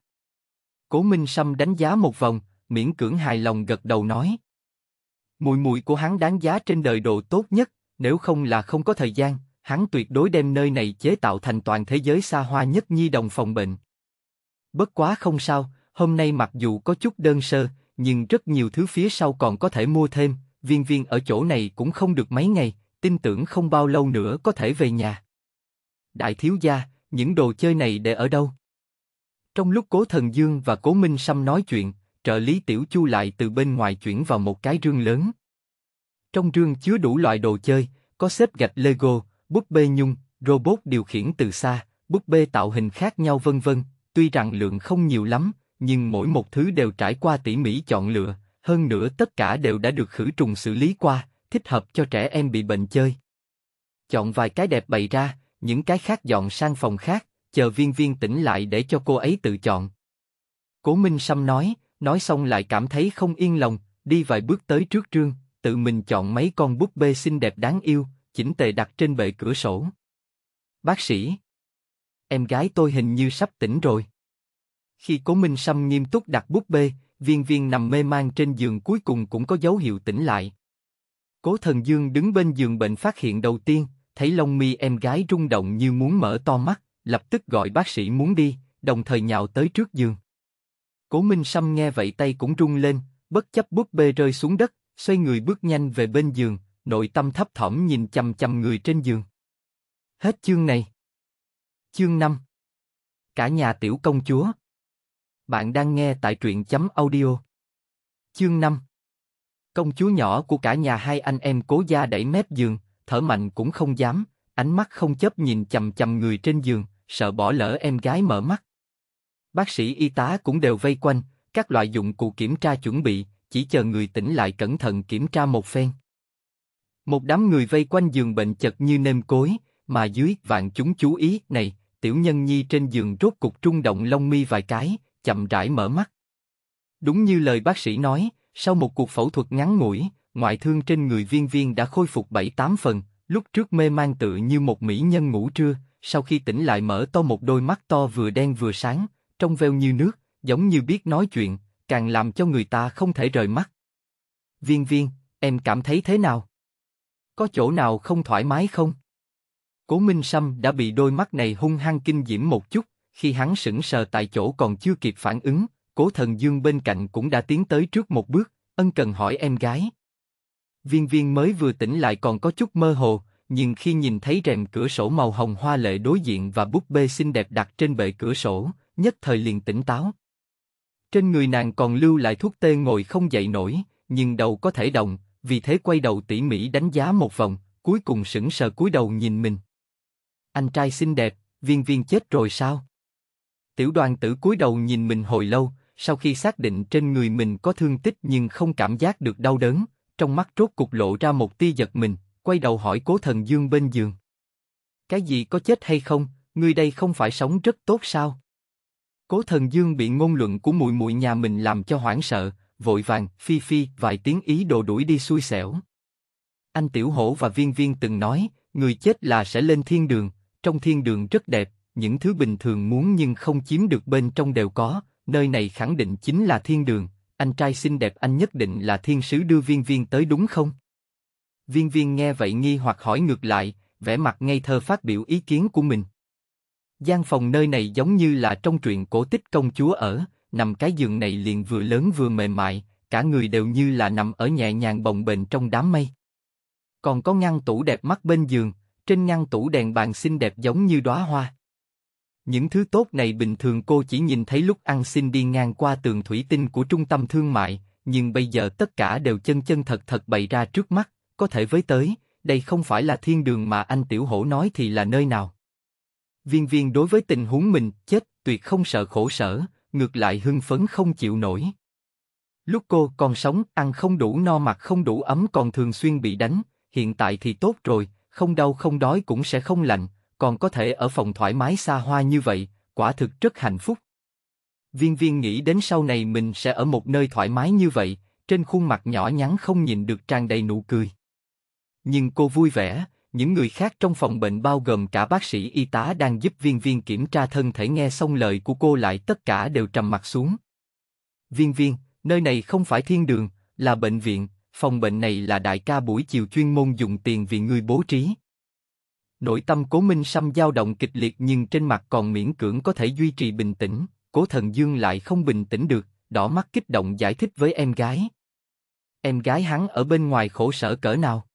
Cố Minh Sâm đánh giá một vòng, miễn cưỡng hài lòng gật đầu nói. Mùi mùi của hắn đáng giá trên đời đồ tốt nhất, nếu không là không có thời gian, hắn tuyệt đối đem nơi này chế tạo thành toàn thế giới xa hoa nhất nhi đồng phòng bệnh. Bất quá không sao, hôm nay mặc dù có chút đơn sơ, nhưng rất nhiều thứ phía sau còn có thể mua thêm, viên viên ở chỗ này cũng không được mấy ngày, tin tưởng không bao lâu nữa có thể về nhà. Đại thiếu gia, những đồ chơi này để ở đâu? Trong lúc Cố Thần Dương và Cố Minh Sâm nói chuyện, trợ lý Tiểu Chu lại từ bên ngoài chuyển vào một cái rương lớn. Trong rương chứa đủ loại đồ chơi, có xếp gạch Lego, búp bê nhung, robot điều khiển từ xa, búp bê tạo hình khác nhau vân vân. Tuy rằng lượng không nhiều lắm, nhưng mỗi một thứ đều trải qua tỉ mỉ chọn lựa, hơn nữa tất cả đều đã được khử trùng xử lý qua, thích hợp cho trẻ em bị bệnh chơi. Chọn vài cái đẹp bày ra, những cái khác dọn sang phòng khác, chờ viên viên tỉnh lại để cho cô ấy tự chọn. Cố Minh Sâm nói, nói xong lại cảm thấy không yên lòng, đi vài bước tới trước trương, tự mình chọn mấy con búp bê xinh đẹp đáng yêu, chỉnh tề đặt trên bệ cửa sổ. Bác sĩ, em gái tôi hình như sắp tỉnh rồi. Khi Cố Minh Sâm nghiêm túc đặt bút bê, viên viên nằm mê man trên giường cuối cùng cũng có dấu hiệu tỉnh lại. Cố Thần Dương đứng bên giường bệnh phát hiện đầu tiên, thấy lông mi em gái rung động như muốn mở to mắt, lập tức gọi bác sĩ muốn đi, đồng thời nhào tới trước giường. Cố Minh Sâm nghe vậy tay cũng rung lên, bất chấp búp bê rơi xuống đất, xoay người bước nhanh về bên giường, nội tâm thấp thỏm nhìn chầm chầm người trên giường. Hết chương này. Chương 5 Cả nhà tiểu công chúa Bạn đang nghe tại truyện chấm audio. Chương 5 Công chúa nhỏ của cả nhà hai anh em cố gia đẩy mép giường, thở mạnh cũng không dám, ánh mắt không chớp nhìn chầm chầm người trên giường, sợ bỏ lỡ em gái mở mắt. Bác sĩ y tá cũng đều vây quanh, các loại dụng cụ kiểm tra chuẩn bị, chỉ chờ người tỉnh lại cẩn thận kiểm tra một phen. Một đám người vây quanh giường bệnh chật như nêm cối, mà dưới vạn chúng chú ý này, tiểu nhân nhi trên giường rốt cục trung động lông mi vài cái, chậm rãi mở mắt. Đúng như lời bác sĩ nói, sau một cuộc phẫu thuật ngắn ngủi, ngoại thương trên người viên viên đã khôi phục bảy tám phần, lúc trước mê man tự như một mỹ nhân ngủ trưa, sau khi tỉnh lại mở to một đôi mắt to vừa đen vừa sáng, trong veo như nước, giống như biết nói chuyện, càng làm cho người ta không thể rời mắt. Viên viên, em cảm thấy thế nào? Có chỗ nào không thoải mái không? Cố Minh Sâm đã bị đôi mắt này hung hăng kinh diễm một chút, khi hắn sững sờ tại chỗ còn chưa kịp phản ứng, Cố Thần Dương bên cạnh cũng đã tiến tới trước một bước, ân cần hỏi em gái. Viên viên mới vừa tỉnh lại còn có chút mơ hồ, nhưng khi nhìn thấy rèm cửa sổ màu hồng hoa lệ đối diện và búp bê xinh đẹp đặt trên bệ cửa sổ, nhất thời liền tỉnh táo. Trên người nàng còn lưu lại thuốc tê ngồi không dậy nổi, nhưng đầu có thể động, vì thế quay đầu tỉ mỉ đánh giá một vòng, cuối cùng sững sờ cúi đầu nhìn mình. Anh trai xinh đẹp, viên viên chết rồi sao? Tiểu đoàn tử cúi đầu nhìn mình hồi lâu, sau khi xác định trên người mình có thương tích nhưng không cảm giác được đau đớn, trong mắt rốt cục lộ ra một tia giật mình, quay đầu hỏi cố thần dương bên giường. Cái gì có chết hay không, người đây không phải sống rất tốt sao? Cố thần dương bị ngôn luận của mùi mùi nhà mình làm cho hoảng sợ, vội vàng, phi phi, vài tiếng ý đồ đuổi đi xui xẻo. Anh Tiểu Hổ và Viên Viên từng nói, người chết là sẽ lên thiên đường, trong thiên đường rất đẹp, những thứ bình thường muốn nhưng không chiếm được bên trong đều có, nơi này khẳng định chính là thiên đường, anh trai xinh đẹp anh nhất định là thiên sứ đưa Viên Viên tới đúng không? Viên Viên nghe vậy nghi hoặc hỏi ngược lại, vẻ mặt ngây thơ phát biểu ý kiến của mình. Gian phòng nơi này giống như là trong truyện cổ tích công chúa ở, nằm cái giường này liền vừa lớn vừa mềm mại, cả người đều như là nằm ở nhẹ nhàng bồng bềnh trong đám mây. Còn có ngăn tủ đẹp mắt bên giường, trên ngăn tủ đèn bàn xinh đẹp giống như đóa hoa. Những thứ tốt này bình thường cô chỉ nhìn thấy lúc ăn xin đi ngang qua tường thủy tinh của trung tâm thương mại, nhưng bây giờ tất cả đều chân chân thật thật bày ra trước mắt, có thể với tới, đây không phải là thiên đường mà anh Tiểu Hổ nói thì là nơi nào. Viên viên đối với tình huống mình, chết, tuyệt không sợ khổ sở, ngược lại hưng phấn không chịu nổi. Lúc cô còn sống, ăn không đủ no mặc không đủ ấm còn thường xuyên bị đánh, hiện tại thì tốt rồi, không đau không đói cũng sẽ không lạnh, còn có thể ở phòng thoải mái xa hoa như vậy, quả thực rất hạnh phúc. Viên viên nghĩ đến sau này mình sẽ ở một nơi thoải mái như vậy, trên khuôn mặt nhỏ nhắn không nhìn được tràn đầy nụ cười. Nhưng cô vui vẻ, những người khác trong phòng bệnh bao gồm cả bác sĩ y tá đang giúp viên viên kiểm tra thân thể nghe xong lời của cô lại tất cả đều trầm mặt xuống. Viên viên, nơi này không phải thiên đường, là bệnh viện, phòng bệnh này là đại ca buổi chiều chuyên môn dùng tiền vì người bố trí. Nội tâm cố minh xăm dao động kịch liệt nhưng trên mặt còn miễn cưỡng có thể duy trì bình tĩnh, cố thần dương lại không bình tĩnh được, đỏ mắt kích động giải thích với em gái. Em gái hắn ở bên ngoài khổ sở cỡ nào?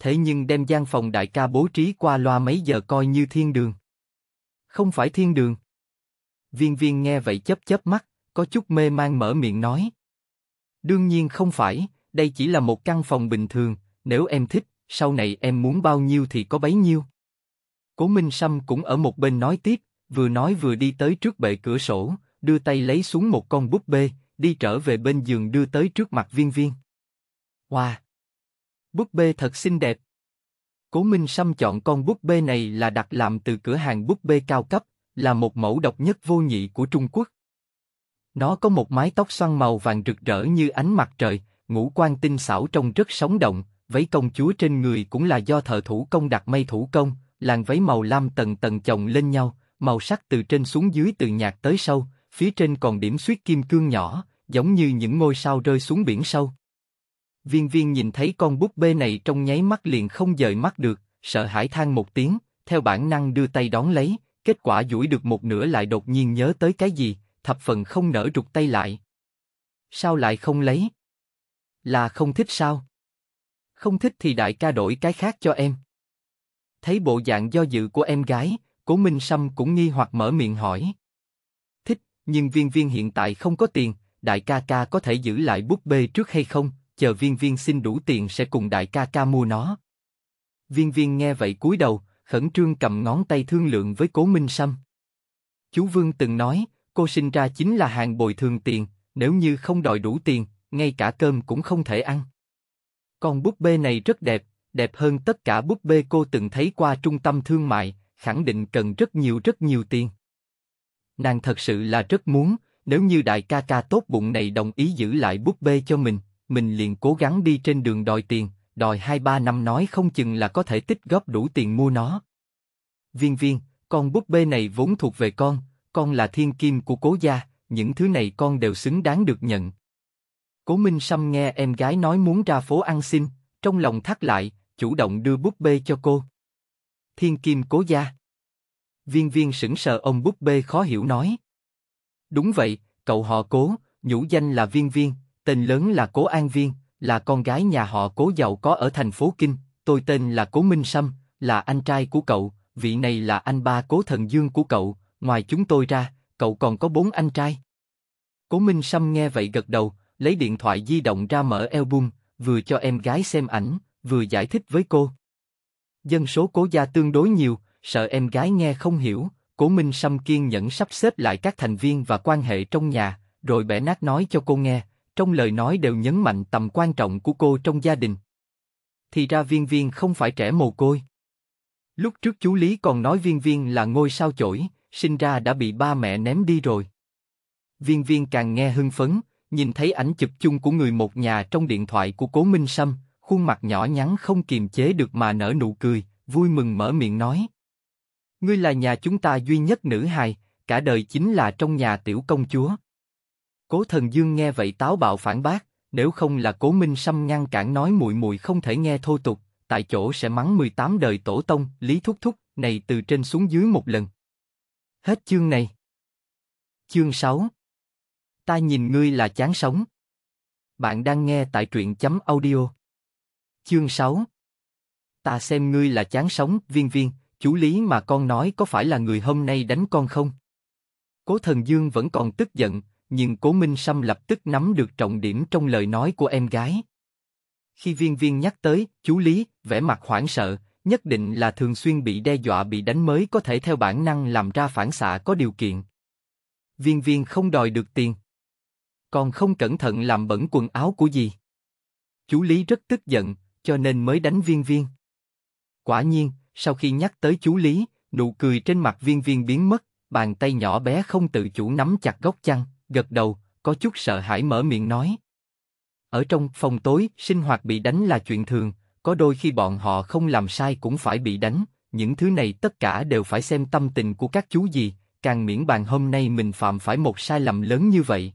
thế nhưng đem gian phòng đại ca bố trí qua loa mấy giờ coi như thiên đường. Không phải thiên đường. Viên viên nghe vậy chớp chớp mắt, có chút mê mang mở miệng nói. Đương nhiên không phải, đây chỉ là một căn phòng bình thường, nếu em thích, sau này em muốn bao nhiêu thì có bấy nhiêu. Cố Minh Sâm cũng ở một bên nói tiếp, vừa nói vừa đi tới trước bệ cửa sổ, đưa tay lấy xuống một con búp bê, đi trở về bên giường đưa tới trước mặt viên viên. Hoa! Wow. Búp bê thật xinh đẹp. Cố Minh Sâm chọn con búp bê này là đặt làm từ cửa hàng búp bê cao cấp, là một mẫu độc nhất vô nhị của Trung Quốc. Nó có một mái tóc xoăn màu vàng rực rỡ như ánh mặt trời, ngũ quan tinh xảo trông rất sống động, váy công chúa trên người cũng là do thợ thủ công đặt may thủ công, làn váy màu lam tầng tầng chồng lên nhau, màu sắc từ trên xuống dưới từ nhạt tới sâu, phía trên còn điểm suýt kim cương nhỏ, giống như những ngôi sao rơi xuống biển sâu. Viên viên nhìn thấy con búp bê này trong nháy mắt liền không rời mắt được, sợ hãi than một tiếng, theo bản năng đưa tay đón lấy, kết quả duỗi được một nửa lại đột nhiên nhớ tới cái gì, thập phần không nở rụt tay lại. Sao lại không lấy? Là không thích sao? Không thích thì đại ca đổi cái khác cho em. Thấy bộ dạng do dự của em gái, Cố Minh Sâm cũng nghi hoặc mở miệng hỏi. Thích, nhưng viên viên hiện tại không có tiền, đại ca ca có thể giữ lại búp bê trước hay không? chờ viên viên xin đủ tiền sẽ cùng đại ca ca mua nó. Viên viên nghe vậy cúi đầu, khẩn trương cầm ngón tay thương lượng với cố Minh Sâm. Chú Vương từng nói, cô sinh ra chính là hàng bồi thường tiền, nếu như không đòi đủ tiền, ngay cả cơm cũng không thể ăn. Con búp bê này rất đẹp, đẹp hơn tất cả búp bê cô từng thấy qua trung tâm thương mại, khẳng định cần rất nhiều rất nhiều tiền. Nàng thật sự là rất muốn, nếu như đại ca ca tốt bụng này đồng ý giữ lại búp bê cho mình, mình liền cố gắng đi trên đường đòi tiền, đòi hai ba năm nói không chừng là có thể tích góp đủ tiền mua nó. Viên viên, con búp bê này vốn thuộc về con, con là thiên kim của cố gia, những thứ này con đều xứng đáng được nhận. Cố Minh Sâm nghe em gái nói muốn ra phố ăn xin, trong lòng thắt lại, chủ động đưa búp bê cho cô. Thiên kim cố gia. Viên viên sững sờ ông búp bê khó hiểu nói. Đúng vậy, cậu họ cố, nhũ danh là viên viên, tên lớn là Cố An Viên, là con gái nhà họ Cố giàu có ở thành phố Kinh, tôi tên là Cố Minh Sâm, là anh trai của cậu, vị này là anh ba Cố Thần Dương của cậu, ngoài chúng tôi ra, cậu còn có bốn anh trai. Cố Minh Sâm nghe vậy gật đầu, lấy điện thoại di động ra mở album, vừa cho em gái xem ảnh, vừa giải thích với cô. Dân số cố gia tương đối nhiều, sợ em gái nghe không hiểu, cố Minh Sâm kiên nhẫn sắp xếp lại các thành viên và quan hệ trong nhà, rồi bẻ nát nói cho cô nghe, trong lời nói đều nhấn mạnh tầm quan trọng của cô trong gia đình. Thì ra viên viên không phải trẻ mồ côi. Lúc trước chú Lý còn nói viên viên là ngôi sao chổi, sinh ra đã bị ba mẹ ném đi rồi. Viên viên càng nghe hưng phấn, nhìn thấy ảnh chụp chung của người một nhà trong điện thoại của cố Minh Sâm, khuôn mặt nhỏ nhắn không kiềm chế được mà nở nụ cười, vui mừng mở miệng nói. Ngươi là nhà chúng ta duy nhất nữ hài, cả đời chính là trong nhà tiểu công chúa. Cố Thần Dương nghe vậy táo bạo phản bác, nếu không là Cố Minh Sâm ngăn cản nói muội muội không thể nghe thô tục, tại chỗ sẽ mắng 18 đời tổ tông, Lý Thúc Thúc, này từ trên xuống dưới một lần. Hết chương này. Chương 6 Ta nhìn ngươi là chán sống. Bạn đang nghe tại truyện chấm audio. Chương 6 Ta xem ngươi là chán sống, viên viên, chú lý mà con nói có phải là người hôm nay đánh con không? Cố thần dương vẫn còn tức giận, nhưng Cố Minh Sâm lập tức nắm được trọng điểm trong lời nói của em gái. Khi viên viên nhắc tới, chú Lý, vẻ mặt hoảng sợ, nhất định là thường xuyên bị đe dọa bị đánh mới có thể theo bản năng làm ra phản xạ có điều kiện. Viên viên không đòi được tiền. Còn không cẩn thận làm bẩn quần áo của gì. Chú Lý rất tức giận, cho nên mới đánh viên viên. Quả nhiên, sau khi nhắc tới chú Lý, nụ cười trên mặt viên viên biến mất, bàn tay nhỏ bé không tự chủ nắm chặt góc chăn, gật đầu, có chút sợ hãi mở miệng nói. Ở trong phòng tối, sinh hoạt bị đánh là chuyện thường, có đôi khi bọn họ không làm sai cũng phải bị đánh, những thứ này tất cả đều phải xem tâm tình của các chú gì, càng miễn bàn hôm nay mình phạm phải một sai lầm lớn như vậy.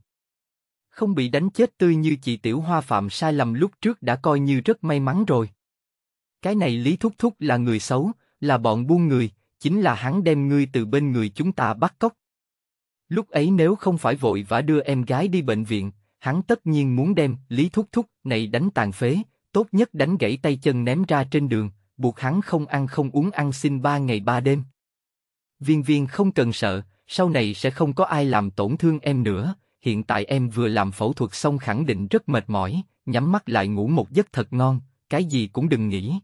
Không bị đánh chết tươi như chị Tiểu Hoa phạm sai lầm lúc trước đã coi như rất may mắn rồi. Cái này Lý Thúc Thúc là người xấu, là bọn buôn người, chính là hắn đem ngươi từ bên người chúng ta bắt cóc, Lúc ấy nếu không phải vội vã đưa em gái đi bệnh viện, hắn tất nhiên muốn đem Lý Thúc Thúc này đánh tàn phế, tốt nhất đánh gãy tay chân ném ra trên đường, buộc hắn không ăn không uống ăn xin ba ngày ba đêm. Viên viên không cần sợ, sau này sẽ không có ai làm tổn thương em nữa, hiện tại em vừa làm phẫu thuật xong khẳng định rất mệt mỏi, nhắm mắt lại ngủ một giấc thật ngon, cái gì cũng đừng nghĩ.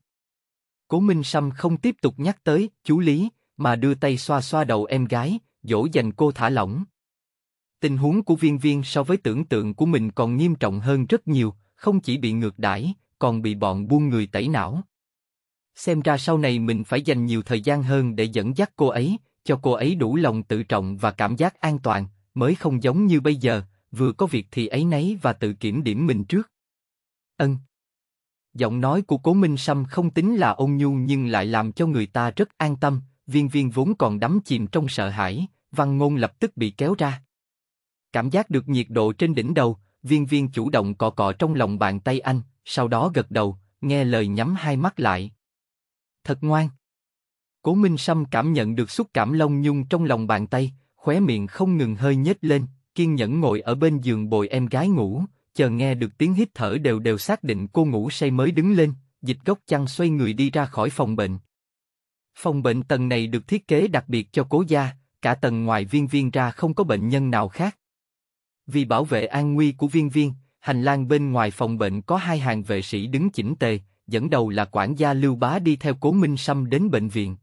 Cố Minh Sâm không tiếp tục nhắc tới chú Lý, mà đưa tay xoa xoa đầu em gái, dỗ dành cô thả lỏng. Tình huống của viên viên so với tưởng tượng của mình còn nghiêm trọng hơn rất nhiều, không chỉ bị ngược đãi, còn bị bọn buôn người tẩy não. Xem ra sau này mình phải dành nhiều thời gian hơn để dẫn dắt cô ấy, cho cô ấy đủ lòng tự trọng và cảm giác an toàn, mới không giống như bây giờ, vừa có việc thì ấy nấy và tự kiểm điểm mình trước. Ân. Giọng nói của Cố Minh Sâm không tính là ôn nhu nhưng lại làm cho người ta rất an tâm, viên viên vốn còn đắm chìm trong sợ hãi, văn ngôn lập tức bị kéo ra. Cảm giác được nhiệt độ trên đỉnh đầu, viên viên chủ động cọ cọ trong lòng bàn tay anh, sau đó gật đầu, nghe lời nhắm hai mắt lại. Thật ngoan. Cố Minh Sâm cảm nhận được xúc cảm lông nhung trong lòng bàn tay, khóe miệng không ngừng hơi nhếch lên, kiên nhẫn ngồi ở bên giường bồi em gái ngủ, chờ nghe được tiếng hít thở đều đều xác định cô ngủ say mới đứng lên, dịch gốc chăn xoay người đi ra khỏi phòng bệnh. Phòng bệnh tầng này được thiết kế đặc biệt cho cố gia, cả tầng ngoài viên viên ra không có bệnh nhân nào khác. Vì bảo vệ an nguy của viên viên, hành lang bên ngoài phòng bệnh có hai hàng vệ sĩ đứng chỉnh tề, dẫn đầu là quản gia Lưu Bá đi theo Cố Minh Sâm đến bệnh viện.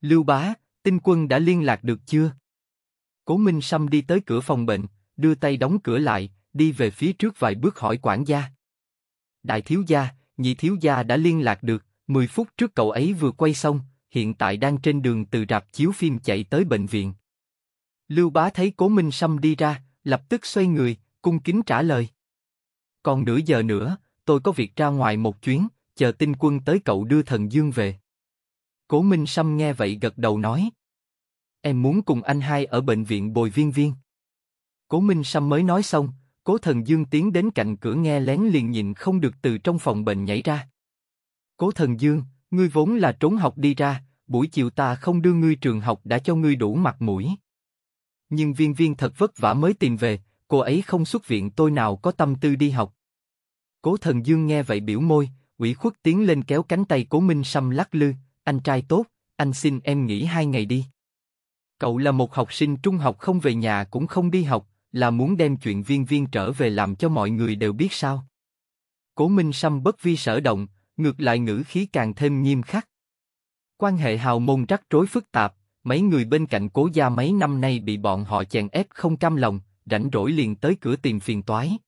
Lưu Bá, tinh quân đã liên lạc được chưa? Cố Minh Sâm đi tới cửa phòng bệnh, đưa tay đóng cửa lại, đi về phía trước vài bước hỏi quản gia. Đại thiếu gia, nhị thiếu gia đã liên lạc được, 10 phút trước cậu ấy vừa quay xong, hiện tại đang trên đường từ rạp chiếu phim chạy tới bệnh viện. Lưu Bá thấy Cố Minh Sâm đi ra, lập tức xoay người, cung kính trả lời. Còn nửa giờ nữa, tôi có việc ra ngoài một chuyến, chờ tinh quân tới cậu đưa thần dương về. Cố Minh Sâm nghe vậy gật đầu nói. Em muốn cùng anh hai ở bệnh viện bồi viên viên. Cố Minh Sâm mới nói xong, Cố Thần Dương tiến đến cạnh cửa nghe lén liền nhìn không được từ trong phòng bệnh nhảy ra. Cố Thần Dương, Ngươi vốn là trốn học đi ra, buổi chiều ta không đưa ngươi trường học đã cho ngươi đủ mặt mũi. Nhưng viên viên thật vất vả mới tìm về, cô ấy không xuất viện tôi nào có tâm tư đi học. Cố thần dương nghe vậy biểu môi, ủy khuất tiến lên kéo cánh tay cố minh sâm lắc lư, anh trai tốt, anh xin em nghỉ hai ngày đi. Cậu là một học sinh trung học không về nhà cũng không đi học, là muốn đem chuyện viên viên trở về làm cho mọi người đều biết sao. Cố minh sâm bất vi sở động, ngược lại ngữ khí càng thêm nghiêm khắc. Quan hệ hào môn rắc rối phức tạp, mấy người bên cạnh cố gia mấy năm nay bị bọn họ chèn ép không cam lòng, rảnh rỗi liền tới cửa tìm phiền toái.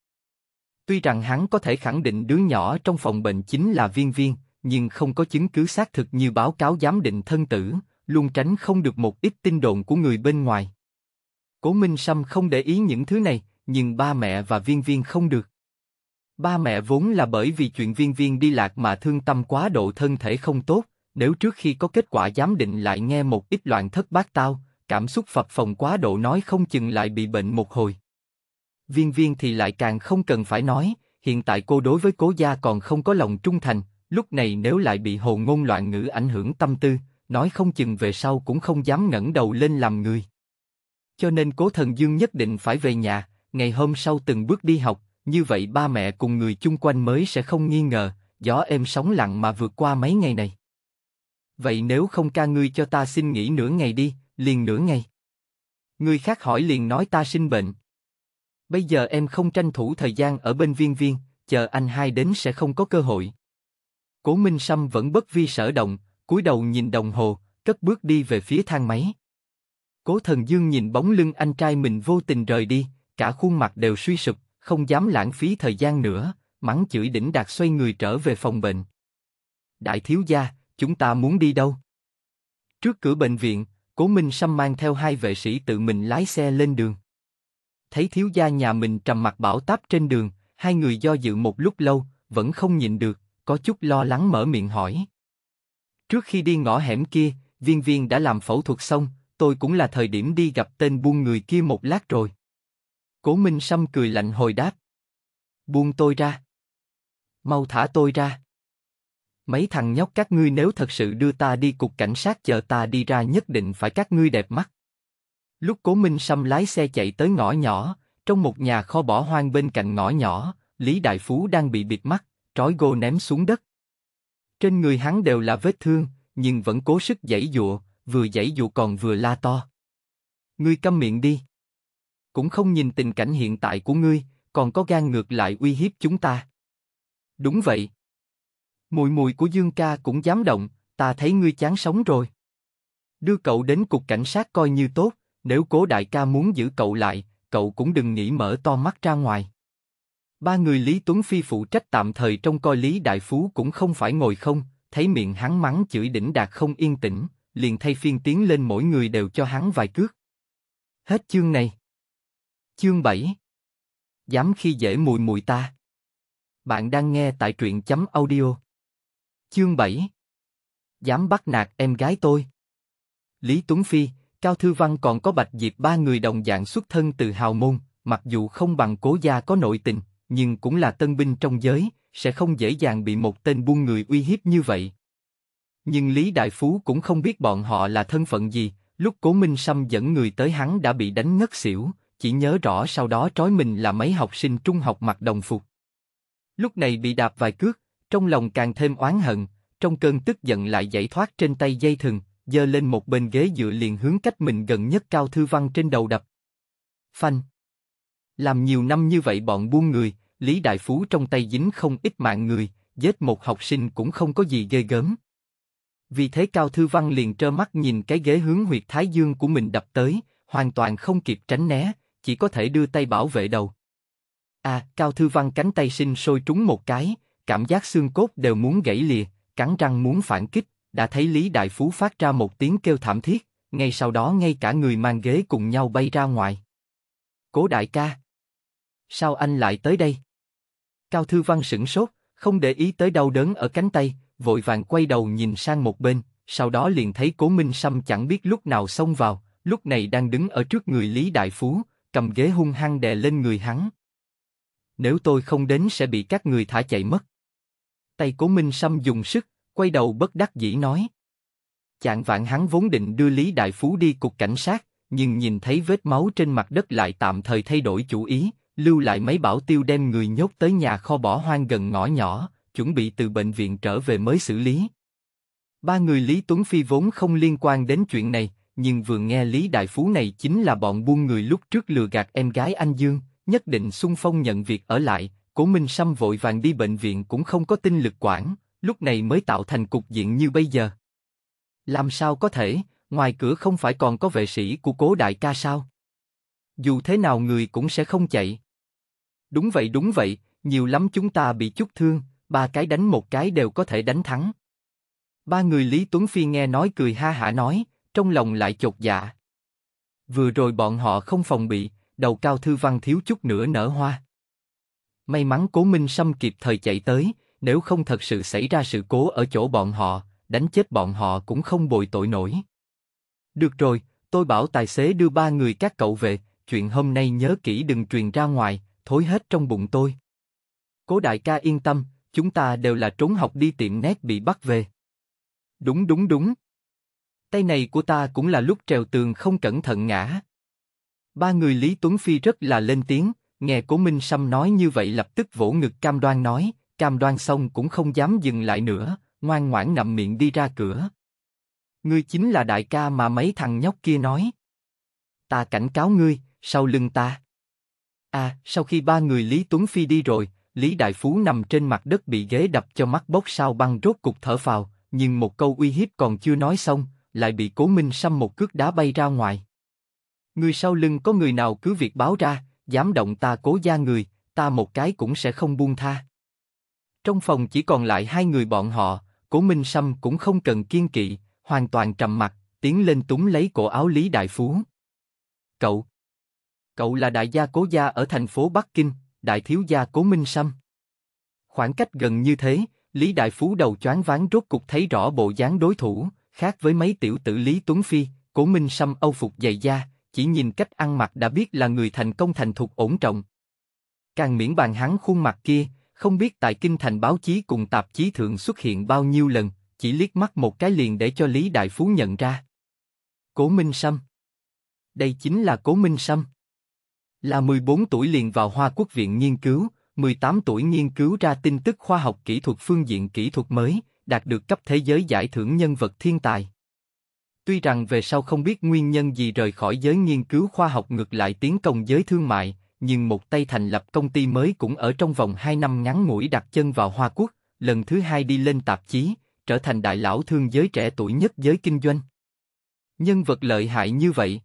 Tuy rằng hắn có thể khẳng định đứa nhỏ trong phòng bệnh chính là viên viên, nhưng không có chứng cứ xác thực như báo cáo giám định thân tử, luôn tránh không được một ít tin đồn của người bên ngoài. Cố Minh Sâm không để ý những thứ này, nhưng ba mẹ và viên viên không được. Ba mẹ vốn là bởi vì chuyện viên viên đi lạc mà thương tâm quá độ thân thể không tốt, nếu trước khi có kết quả giám định lại nghe một ít loạn thất bát tao, cảm xúc phập phồng quá độ nói không chừng lại bị bệnh một hồi. Viên viên thì lại càng không cần phải nói, hiện tại cô đối với cố gia còn không có lòng trung thành, lúc này nếu lại bị hồ ngôn loạn ngữ ảnh hưởng tâm tư, nói không chừng về sau cũng không dám ngẩng đầu lên làm người. Cho nên cố thần dương nhất định phải về nhà, ngày hôm sau từng bước đi học, như vậy ba mẹ cùng người chung quanh mới sẽ không nghi ngờ, gió êm sóng lặng mà vượt qua mấy ngày này. Vậy nếu không ca ngươi cho ta xin nghỉ nửa ngày đi, liền nửa ngày. Người khác hỏi liền nói ta sinh bệnh. Bây giờ em không tranh thủ thời gian ở bên viên viên, chờ anh hai đến sẽ không có cơ hội. Cố Minh Sâm vẫn bất vi sở động, cúi đầu nhìn đồng hồ, cất bước đi về phía thang máy. Cố Thần Dương nhìn bóng lưng anh trai mình vô tình rời đi, cả khuôn mặt đều suy sụp, không dám lãng phí thời gian nữa, mắng chửi đỉnh đạt xoay người trở về phòng bệnh. Đại thiếu gia, chúng ta muốn đi đâu? Trước cửa bệnh viện, Cố Minh Sâm mang theo hai vệ sĩ tự mình lái xe lên đường. Thấy thiếu gia nhà mình trầm mặt bảo táp trên đường, hai người do dự một lúc lâu, vẫn không nhìn được, có chút lo lắng mở miệng hỏi. Trước khi đi ngõ hẻm kia, viên viên đã làm phẫu thuật xong, tôi cũng là thời điểm đi gặp tên buôn người kia một lát rồi. Cố Minh Sâm cười lạnh hồi đáp. Buông tôi ra. Mau thả tôi ra. Mấy thằng nhóc các ngươi nếu thật sự đưa ta đi cục cảnh sát chờ ta đi ra nhất định phải các ngươi đẹp mắt. Lúc Cố Minh Sâm lái xe chạy tới ngõ nhỏ, trong một nhà kho bỏ hoang bên cạnh ngõ nhỏ, Lý Đại Phú đang bị bịt mắt, trói gô ném xuống đất. Trên người hắn đều là vết thương, nhưng vẫn cố sức giãy dụa, vừa giãy dụa còn vừa la to. Ngươi câm miệng đi cũng không nhìn tình cảnh hiện tại của ngươi, còn có gan ngược lại uy hiếp chúng ta. Đúng vậy. Mùi mùi của Dương ca cũng dám động, ta thấy ngươi chán sống rồi. Đưa cậu đến cục cảnh sát coi như tốt, nếu cố đại ca muốn giữ cậu lại, cậu cũng đừng nghĩ mở to mắt ra ngoài. Ba người Lý Tuấn Phi phụ trách tạm thời trong coi Lý Đại Phú cũng không phải ngồi không, thấy miệng hắn mắng chửi đỉnh đạt không yên tĩnh, liền thay phiên tiến lên mỗi người đều cho hắn vài cước. Hết chương này. Chương 7 Dám khi dễ mùi mùi ta Bạn đang nghe tại truyện chấm audio Chương 7 Dám bắt nạt em gái tôi Lý Tuấn Phi, Cao Thư Văn còn có Bạch Diệp ba người đồng dạng xuất thân từ hào môn, mặc dù không bằng cố gia có nội tình, nhưng cũng là tân binh trong giới, sẽ không dễ dàng bị một tên buôn người uy hiếp như vậy. Nhưng Lý Đại Phú cũng không biết bọn họ là thân phận gì, lúc Cố Minh Sâm dẫn người tới hắn đã bị đánh ngất xỉu, chỉ nhớ rõ sau đó trói mình là mấy học sinh trung học mặc đồng phục. Lúc này bị đạp vài cước, trong lòng càng thêm oán hận, trong cơn tức giận lại giải thoát trên tay dây thừng, giơ lên một bên ghế dựa liền hướng cách mình gần nhất cao thư văn trên đầu đập. Phanh. Làm nhiều năm như vậy bọn buôn người, Lý Đại Phú trong tay dính không ít mạng người, giết một học sinh cũng không có gì ghê gớm. Vì thế Cao Thư Văn liền trơ mắt nhìn cái ghế hướng huyệt thái dương của mình đập tới, hoàn toàn không kịp tránh né, chỉ có thể đưa tay bảo vệ đầu. À, Cao Thư Văn cánh tay sinh sôi trúng một cái, cảm giác xương cốt đều muốn gãy lìa, cắn răng muốn phản kích, đã thấy Lý Đại Phú phát ra một tiếng kêu thảm thiết, ngay sau đó ngay cả người mang ghế cùng nhau bay ra ngoài. Cố đại ca! Sao anh lại tới đây? Cao Thư Văn sửng sốt, không để ý tới đau đớn ở cánh tay, vội vàng quay đầu nhìn sang một bên, sau đó liền thấy Cố Minh Sâm chẳng biết lúc nào xông vào, lúc này đang đứng ở trước người Lý Đại Phú, cầm ghế hung hăng đè lên người hắn. Nếu tôi không đến sẽ bị các người thả chạy mất. Tay cố Minh Sâm dùng sức, quay đầu bất đắc dĩ nói. Chạng vạn hắn vốn định đưa Lý Đại Phú đi cục cảnh sát, nhưng nhìn thấy vết máu trên mặt đất lại tạm thời thay đổi chủ ý, lưu lại mấy bảo tiêu đem người nhốt tới nhà kho bỏ hoang gần ngõ nhỏ, chuẩn bị từ bệnh viện trở về mới xử lý. Ba người Lý Tuấn Phi vốn không liên quan đến chuyện này, nhưng vừa nghe Lý Đại Phú này chính là bọn buôn người lúc trước lừa gạt em gái anh Dương, nhất định xung phong nhận việc ở lại, Cố Minh Sâm vội vàng đi bệnh viện cũng không có tinh lực quản, lúc này mới tạo thành cục diện như bây giờ. Làm sao có thể, ngoài cửa không phải còn có vệ sĩ của cố đại ca sao? Dù thế nào người cũng sẽ không chạy. Đúng vậy đúng vậy, nhiều lắm chúng ta bị chút thương, ba cái đánh một cái đều có thể đánh thắng. Ba người Lý Tuấn Phi nghe nói cười ha hả nói, trong lòng lại chột dạ. Vừa rồi bọn họ không phòng bị, đầu cao thư văn thiếu chút nữa nở hoa. May mắn cố Minh Sâm kịp thời chạy tới, nếu không thật sự xảy ra sự cố ở chỗ bọn họ, đánh chết bọn họ cũng không bồi tội nổi. Được rồi, tôi bảo tài xế đưa ba người các cậu về, chuyện hôm nay nhớ kỹ đừng truyền ra ngoài, thối hết trong bụng tôi. Cố đại ca yên tâm, chúng ta đều là trốn học đi tiệm nét bị bắt về. Đúng đúng đúng, Tay này của ta cũng là lúc trèo tường không cẩn thận ngã. Ba người Lý Tuấn Phi rất là lên tiếng, nghe Cố Minh Sâm nói như vậy lập tức vỗ ngực cam đoan nói, cam đoan xong cũng không dám dừng lại nữa, ngoan ngoãn nằm miệng đi ra cửa. Ngươi chính là đại ca mà mấy thằng nhóc kia nói. Ta cảnh cáo ngươi, sau lưng ta. À, sau khi ba người Lý Tuấn Phi đi rồi, Lý Đại Phú nằm trên mặt đất bị ghế đập cho mắt bốc sao băng rốt cục thở phào, nhưng một câu uy hiếp còn chưa nói xong, lại bị cố minh xăm một cước đá bay ra ngoài. Người sau lưng có người nào cứ việc báo ra, dám động ta cố gia người, ta một cái cũng sẽ không buông tha. Trong phòng chỉ còn lại hai người bọn họ, cố minh xăm cũng không cần kiên kỵ, hoàn toàn trầm mặt, tiến lên túm lấy cổ áo Lý Đại Phú. Cậu, cậu là đại gia cố gia ở thành phố Bắc Kinh, đại thiếu gia cố minh xăm. Khoảng cách gần như thế, Lý Đại Phú đầu choáng váng rốt cục thấy rõ bộ dáng đối thủ, khác với mấy tiểu tử Lý Tuấn Phi, Cố Minh Sâm âu phục dày da, chỉ nhìn cách ăn mặc đã biết là người thành công thành thục ổn trọng. Càng miễn bàn hắn khuôn mặt kia, không biết tại kinh thành báo chí cùng tạp chí thượng xuất hiện bao nhiêu lần, chỉ liếc mắt một cái liền để cho Lý Đại Phú nhận ra. Cố Minh Sâm Đây chính là Cố Minh Sâm. Là 14 tuổi liền vào Hoa Quốc viện nghiên cứu, 18 tuổi nghiên cứu ra tin tức khoa học kỹ thuật phương diện kỹ thuật mới, đạt được cấp thế giới giải thưởng nhân vật thiên tài. Tuy rằng về sau không biết nguyên nhân gì rời khỏi giới nghiên cứu khoa học ngược lại tiến công giới thương mại, nhưng một tay thành lập công ty mới cũng ở trong vòng 2 năm ngắn ngủi đặt chân vào Hoa Quốc, lần thứ hai đi lên tạp chí, trở thành đại lão thương giới trẻ tuổi nhất giới kinh doanh. Nhân vật lợi hại như vậy.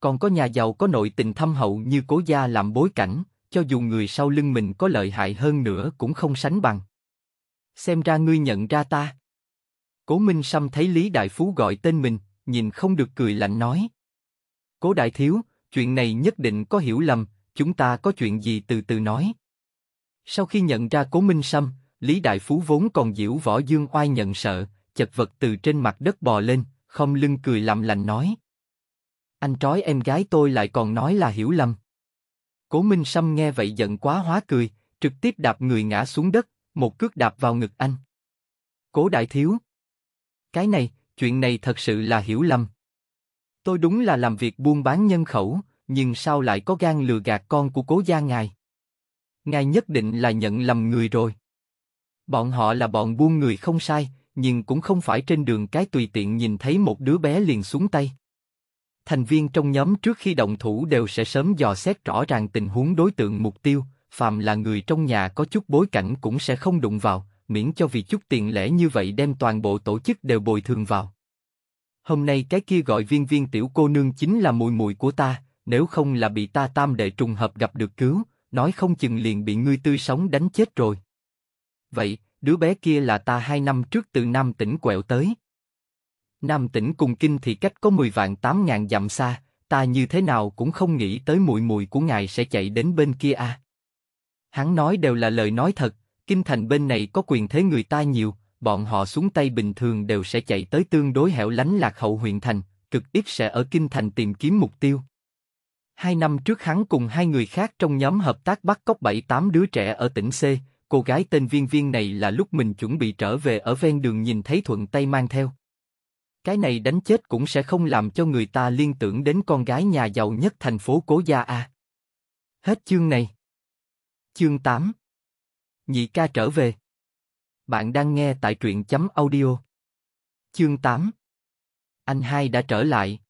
Còn có nhà giàu có nội tình thâm hậu như cố gia làm bối cảnh, cho dù người sau lưng mình có lợi hại hơn nữa cũng không sánh bằng xem ra ngươi nhận ra ta. Cố Minh Sâm thấy Lý Đại Phú gọi tên mình, nhìn không được cười lạnh nói. Cố Đại Thiếu, chuyện này nhất định có hiểu lầm, chúng ta có chuyện gì từ từ nói. Sau khi nhận ra Cố Minh Sâm, Lý Đại Phú vốn còn diễu võ dương oai nhận sợ, chật vật từ trên mặt đất bò lên, không lưng cười làm lành nói. Anh trói em gái tôi lại còn nói là hiểu lầm. Cố Minh Sâm nghe vậy giận quá hóa cười, trực tiếp đạp người ngã xuống đất, một cước đạp vào ngực anh. Cố đại thiếu. Cái này, chuyện này thật sự là hiểu lầm. Tôi đúng là làm việc buôn bán nhân khẩu, nhưng sao lại có gan lừa gạt con của cố gia ngài? Ngài nhất định là nhận lầm người rồi. Bọn họ là bọn buôn người không sai, nhưng cũng không phải trên đường cái tùy tiện nhìn thấy một đứa bé liền xuống tay. Thành viên trong nhóm trước khi động thủ đều sẽ sớm dò xét rõ ràng tình huống đối tượng mục tiêu, phàm là người trong nhà có chút bối cảnh cũng sẽ không đụng vào, miễn cho vì chút tiền lẻ như vậy đem toàn bộ tổ chức đều bồi thường vào. Hôm nay cái kia gọi viên viên tiểu cô nương chính là mùi mùi của ta, nếu không là bị ta tam đệ trùng hợp gặp được cứu, nói không chừng liền bị ngươi tươi sống đánh chết rồi. Vậy, đứa bé kia là ta hai năm trước từ Nam tỉnh quẹo tới. Nam tỉnh cùng kinh thì cách có 10 vạn 8 ngàn dặm xa, ta như thế nào cũng không nghĩ tới mùi mùi của ngài sẽ chạy đến bên kia a. À. Hắn nói đều là lời nói thật, kinh thành bên này có quyền thế người ta nhiều, bọn họ xuống tay bình thường đều sẽ chạy tới tương đối hẻo lánh lạc hậu huyện thành, cực ít sẽ ở kinh thành tìm kiếm mục tiêu. Hai năm trước hắn cùng hai người khác trong nhóm hợp tác bắt cóc bảy tám đứa trẻ ở tỉnh C, cô gái tên viên viên này là lúc mình chuẩn bị trở về ở ven đường nhìn thấy thuận tay mang theo. Cái này đánh chết cũng sẽ không làm cho người ta liên tưởng đến con gái nhà giàu nhất thành phố cố gia a. Hết chương này. Chương 8 Nhị ca trở về Bạn đang nghe tại truyện chấm audio Chương 8 Anh hai đã trở lại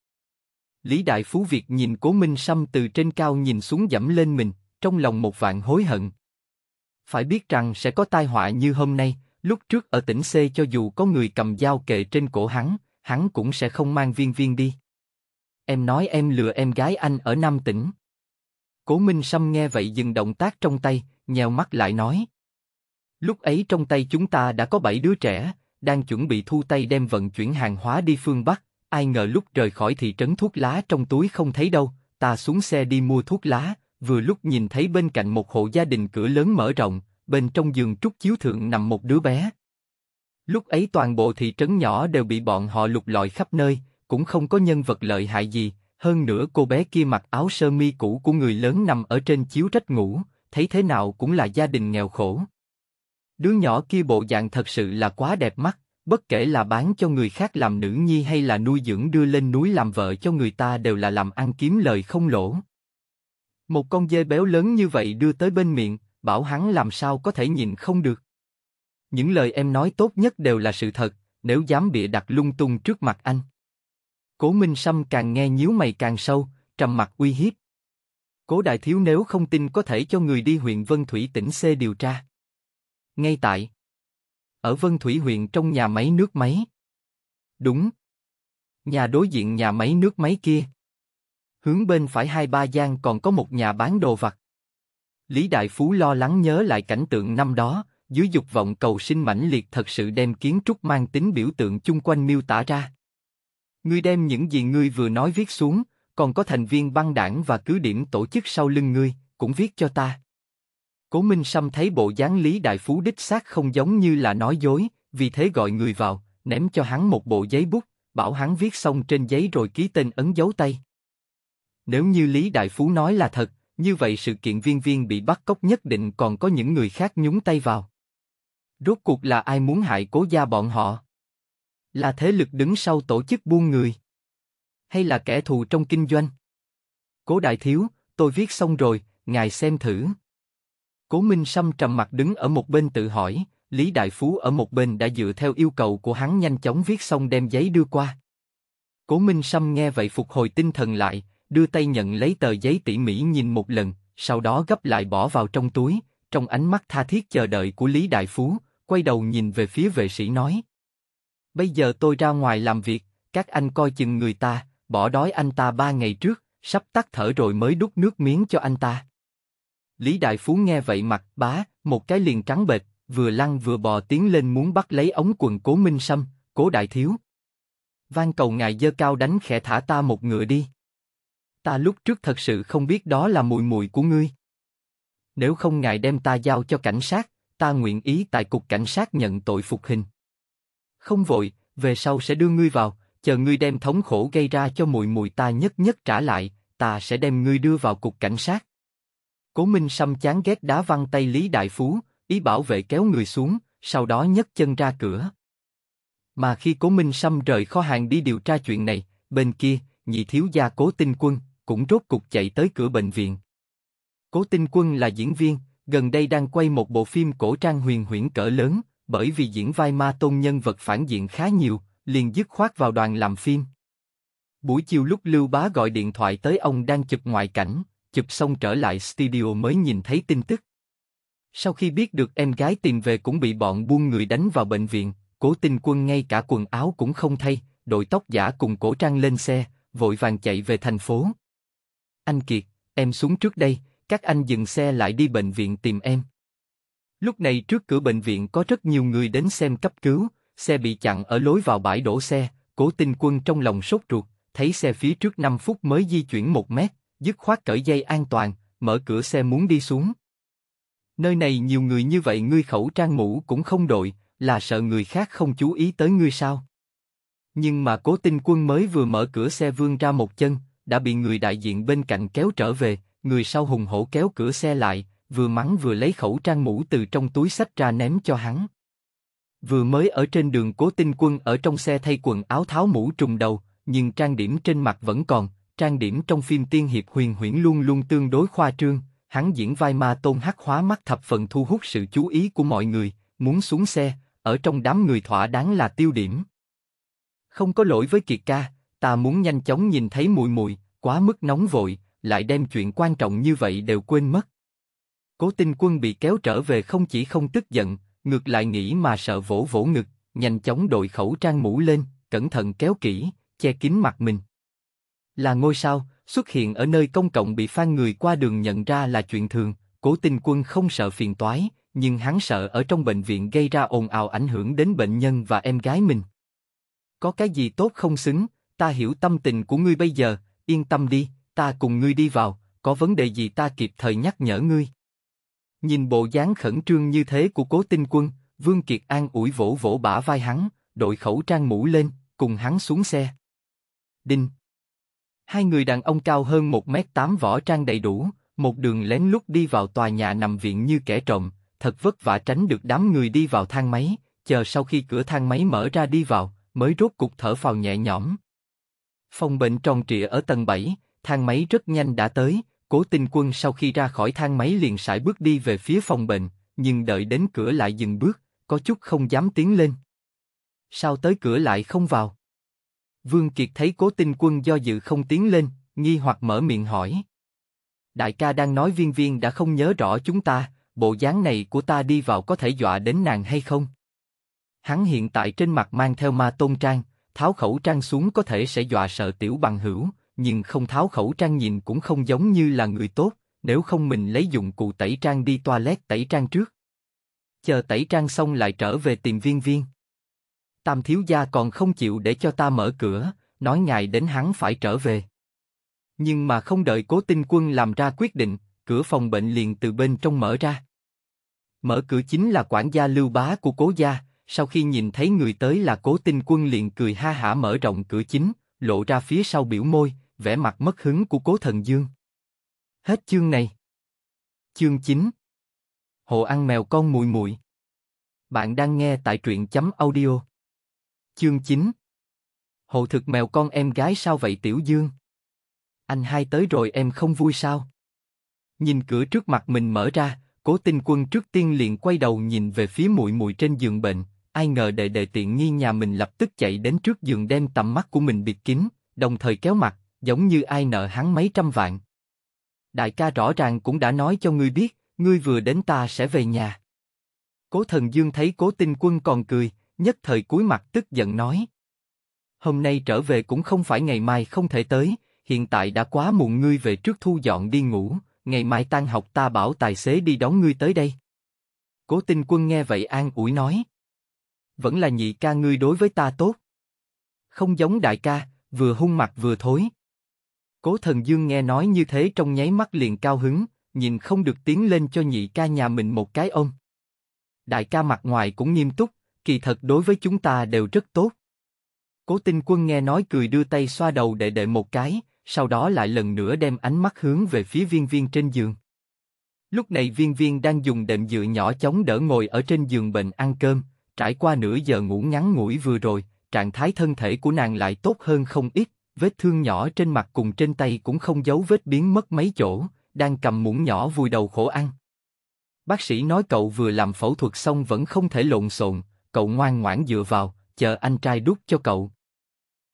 Lý Đại Phú Việt nhìn Cố Minh Sâm từ trên cao nhìn xuống dẫm lên mình, trong lòng một vạn hối hận. Phải biết rằng sẽ có tai họa như hôm nay, lúc trước ở tỉnh C cho dù có người cầm dao kệ trên cổ hắn, hắn cũng sẽ không mang viên viên đi. Em nói em lừa em gái anh ở Nam tỉnh. Cố Minh Sâm nghe vậy dừng động tác trong tay, nhèo mắt lại nói. Lúc ấy trong tay chúng ta đã có bảy đứa trẻ, đang chuẩn bị thu tay đem vận chuyển hàng hóa đi phương Bắc, ai ngờ lúc rời khỏi thị trấn thuốc lá trong túi không thấy đâu, ta xuống xe đi mua thuốc lá, vừa lúc nhìn thấy bên cạnh một hộ gia đình cửa lớn mở rộng, bên trong giường trúc chiếu thượng nằm một đứa bé. Lúc ấy toàn bộ thị trấn nhỏ đều bị bọn họ lục lọi khắp nơi, cũng không có nhân vật lợi hại gì, hơn nữa cô bé kia mặc áo sơ mi cũ của người lớn nằm ở trên chiếu trách ngủ, thấy thế nào cũng là gia đình nghèo khổ. Đứa nhỏ kia bộ dạng thật sự là quá đẹp mắt, bất kể là bán cho người khác làm nữ nhi hay là nuôi dưỡng đưa lên núi làm vợ cho người ta đều là làm ăn kiếm lời không lỗ. Một con dê béo lớn như vậy đưa tới bên miệng, bảo hắn làm sao có thể nhìn không được. Những lời em nói tốt nhất đều là sự thật, nếu dám bịa đặt lung tung trước mặt anh. Cố Minh Sâm càng nghe nhíu mày càng sâu, trầm mặt uy hiếp. Cố đại thiếu nếu không tin có thể cho người đi huyện Vân Thủy tỉnh C điều tra. Ngay tại. Ở Vân Thủy huyện trong nhà máy nước máy. Đúng. Nhà đối diện nhà máy nước máy kia. Hướng bên phải hai ba gian còn có một nhà bán đồ vật. Lý Đại Phú lo lắng nhớ lại cảnh tượng năm đó, dưới dục vọng cầu sinh mãnh liệt thật sự đem kiến trúc mang tính biểu tượng chung quanh miêu tả ra. Ngươi đem những gì ngươi vừa nói viết xuống, còn có thành viên băng đảng và cứ điểm tổ chức sau lưng ngươi, cũng viết cho ta. Cố Minh Sâm thấy bộ dáng Lý Đại Phú đích xác không giống như là nói dối, vì thế gọi người vào, ném cho hắn một bộ giấy bút, bảo hắn viết xong trên giấy rồi ký tên ấn dấu tay. Nếu như Lý Đại Phú nói là thật, như vậy sự kiện viên viên bị bắt cóc nhất định còn có những người khác nhúng tay vào. Rốt cuộc là ai muốn hại cố gia bọn họ? Là thế lực đứng sau tổ chức buôn người? Hay là kẻ thù trong kinh doanh? Cố đại thiếu, tôi viết xong rồi, ngài xem thử. Cố Minh Sâm trầm mặt đứng ở một bên tự hỏi, Lý Đại Phú ở một bên đã dựa theo yêu cầu của hắn nhanh chóng viết xong đem giấy đưa qua. Cố Minh Sâm nghe vậy phục hồi tinh thần lại, đưa tay nhận lấy tờ giấy tỉ mỉ nhìn một lần, sau đó gấp lại bỏ vào trong túi, trong ánh mắt tha thiết chờ đợi của Lý Đại Phú, quay đầu nhìn về phía vệ sĩ nói, Bây giờ tôi ra ngoài làm việc, các anh coi chừng người ta, bỏ đói anh ta ba ngày trước, sắp tắt thở rồi mới đút nước miếng cho anh ta. Lý Đại Phú nghe vậy mặt bá, một cái liền trắng bệch, vừa lăn vừa bò tiến lên muốn bắt lấy ống quần cố Minh Sâm, cố Đại Thiếu. van cầu ngài dơ cao đánh khẽ thả ta một ngựa đi. Ta lúc trước thật sự không biết đó là mùi mùi của ngươi. Nếu không ngài đem ta giao cho cảnh sát, ta nguyện ý tại cục cảnh sát nhận tội phục hình không vội, về sau sẽ đưa ngươi vào, chờ ngươi đem thống khổ gây ra cho mùi mùi ta nhất nhất trả lại, ta sẽ đem ngươi đưa vào cục cảnh sát. Cố Minh Sâm chán ghét đá văng tay Lý Đại Phú, ý bảo vệ kéo người xuống, sau đó nhấc chân ra cửa. Mà khi Cố Minh Sâm rời kho hàng đi điều tra chuyện này, bên kia, nhị thiếu gia Cố Tinh Quân cũng rốt cục chạy tới cửa bệnh viện. Cố Tinh Quân là diễn viên, gần đây đang quay một bộ phim cổ trang huyền huyễn cỡ lớn, bởi vì diễn vai ma tôn nhân vật phản diện khá nhiều, liền dứt khoát vào đoàn làm phim. Buổi chiều lúc Lưu Bá gọi điện thoại tới ông đang chụp ngoại cảnh, chụp xong trở lại studio mới nhìn thấy tin tức. Sau khi biết được em gái tìm về cũng bị bọn buôn người đánh vào bệnh viện, cố tình quân ngay cả quần áo cũng không thay, đội tóc giả cùng cổ trang lên xe, vội vàng chạy về thành phố. Anh Kiệt, em xuống trước đây, các anh dừng xe lại đi bệnh viện tìm em. Lúc này trước cửa bệnh viện có rất nhiều người đến xem cấp cứu, xe bị chặn ở lối vào bãi đổ xe, cố tinh quân trong lòng sốt ruột, thấy xe phía trước 5 phút mới di chuyển 1 mét, dứt khoát cởi dây an toàn, mở cửa xe muốn đi xuống. Nơi này nhiều người như vậy ngươi khẩu trang mũ cũng không đội, là sợ người khác không chú ý tới ngươi sao? Nhưng mà cố tinh quân mới vừa mở cửa xe vươn ra một chân, đã bị người đại diện bên cạnh kéo trở về, người sau hùng hổ kéo cửa xe lại, vừa mắng vừa lấy khẩu trang mũ từ trong túi sách ra ném cho hắn. Vừa mới ở trên đường cố tinh quân ở trong xe thay quần áo tháo mũ trùng đầu, nhưng trang điểm trên mặt vẫn còn, trang điểm trong phim tiên hiệp huyền huyễn luôn luôn tương đối khoa trương, hắn diễn vai ma tôn hắc hóa mắt thập phần thu hút sự chú ý của mọi người, muốn xuống xe, ở trong đám người thỏa đáng là tiêu điểm. Không có lỗi với Kiệt ca, ta muốn nhanh chóng nhìn thấy mùi mùi, quá mức nóng vội, lại đem chuyện quan trọng như vậy đều quên mất. Cố Tinh Quân bị kéo trở về không chỉ không tức giận, ngược lại nghĩ mà sợ vỗ vỗ ngực, nhanh chóng đội khẩu trang mũ lên, cẩn thận kéo kỹ, che kín mặt mình. Là ngôi sao, xuất hiện ở nơi công cộng bị phan người qua đường nhận ra là chuyện thường, cố tinh quân không sợ phiền toái, nhưng hắn sợ ở trong bệnh viện gây ra ồn ào ảnh hưởng đến bệnh nhân và em gái mình. Có cái gì tốt không xứng, ta hiểu tâm tình của ngươi bây giờ, yên tâm đi, ta cùng ngươi đi vào, có vấn đề gì ta kịp thời nhắc nhở ngươi. Nhìn bộ dáng khẩn trương như thế của cố tinh quân, Vương Kiệt an ủi vỗ vỗ bả vai hắn, đội khẩu trang mũ lên, cùng hắn xuống xe. Đinh Hai người đàn ông cao hơn 1m8 võ trang đầy đủ, một đường lén lút đi vào tòa nhà nằm viện như kẻ trộm, thật vất vả tránh được đám người đi vào thang máy, chờ sau khi cửa thang máy mở ra đi vào, mới rốt cục thở phào nhẹ nhõm. Phòng bệnh tròn trịa ở tầng 7, thang máy rất nhanh đã tới, Cố Tinh Quân sau khi ra khỏi thang máy liền sải bước đi về phía phòng bệnh, nhưng đợi đến cửa lại dừng bước, có chút không dám tiến lên. Sao tới cửa lại không vào? Vương Kiệt thấy Cố Tinh Quân do dự không tiến lên, nghi hoặc mở miệng hỏi. Đại ca đang nói viên viên đã không nhớ rõ chúng ta, bộ dáng này của ta đi vào có thể dọa đến nàng hay không? Hắn hiện tại trên mặt mang theo ma tôn trang, tháo khẩu trang xuống có thể sẽ dọa sợ tiểu bằng hữu, nhưng không tháo khẩu trang nhìn cũng không giống như là người tốt, nếu không mình lấy dụng cụ tẩy trang đi toilet tẩy trang trước. Chờ tẩy trang xong lại trở về tìm viên viên. Tam thiếu gia còn không chịu để cho ta mở cửa, nói ngài đến hắn phải trở về. Nhưng mà không đợi cố tinh quân làm ra quyết định, cửa phòng bệnh liền từ bên trong mở ra. Mở cửa chính là quản gia lưu bá của cố gia, sau khi nhìn thấy người tới là cố tinh quân liền cười ha hả mở rộng cửa chính, lộ ra phía sau biểu môi, vẻ mặt mất hứng của cố thần dương. Hết chương này. Chương 9 Hồ ăn mèo con mùi mùi. Bạn đang nghe tại truyện chấm audio. Chương 9 Hồ thực mèo con em gái sao vậy Tiểu Dương? Anh hai tới rồi em không vui sao? Nhìn cửa trước mặt mình mở ra, cố tinh quân trước tiên liền quay đầu nhìn về phía mùi mùi trên giường bệnh, ai ngờ đệ đệ tiện nghi nhà mình lập tức chạy đến trước giường đem tầm mắt của mình bịt kín, đồng thời kéo mặt, giống như ai nợ hắn mấy trăm vạn. Đại ca rõ ràng cũng đã nói cho ngươi biết, ngươi vừa đến ta sẽ về nhà. Cố thần dương thấy cố tinh quân còn cười, nhất thời cúi mặt tức giận nói. Hôm nay trở về cũng không phải ngày mai không thể tới, hiện tại đã quá muộn ngươi về trước thu dọn đi ngủ, ngày mai tan học ta bảo tài xế đi đón ngươi tới đây. Cố tinh quân nghe vậy an ủi nói. Vẫn là nhị ca ngươi đối với ta tốt. Không giống đại ca, vừa hung mặt vừa thối. Cố thần dương nghe nói như thế trong nháy mắt liền cao hứng, nhìn không được tiến lên cho nhị ca nhà mình một cái ôm. Đại ca mặt ngoài cũng nghiêm túc, kỳ thật đối với chúng ta đều rất tốt. Cố tinh quân nghe nói cười đưa tay xoa đầu đệ đệ một cái, sau đó lại lần nữa đem ánh mắt hướng về phía viên viên trên giường. Lúc này viên viên đang dùng đệm dựa nhỏ chống đỡ ngồi ở trên giường bệnh ăn cơm, trải qua nửa giờ ngủ ngắn ngủi vừa rồi, trạng thái thân thể của nàng lại tốt hơn không ít, vết thương nhỏ trên mặt cùng trên tay cũng không giấu vết biến mất mấy chỗ, đang cầm muỗng nhỏ vùi đầu khổ ăn. Bác sĩ nói cậu vừa làm phẫu thuật xong vẫn không thể lộn xộn, cậu ngoan ngoãn dựa vào, chờ anh trai đút cho cậu.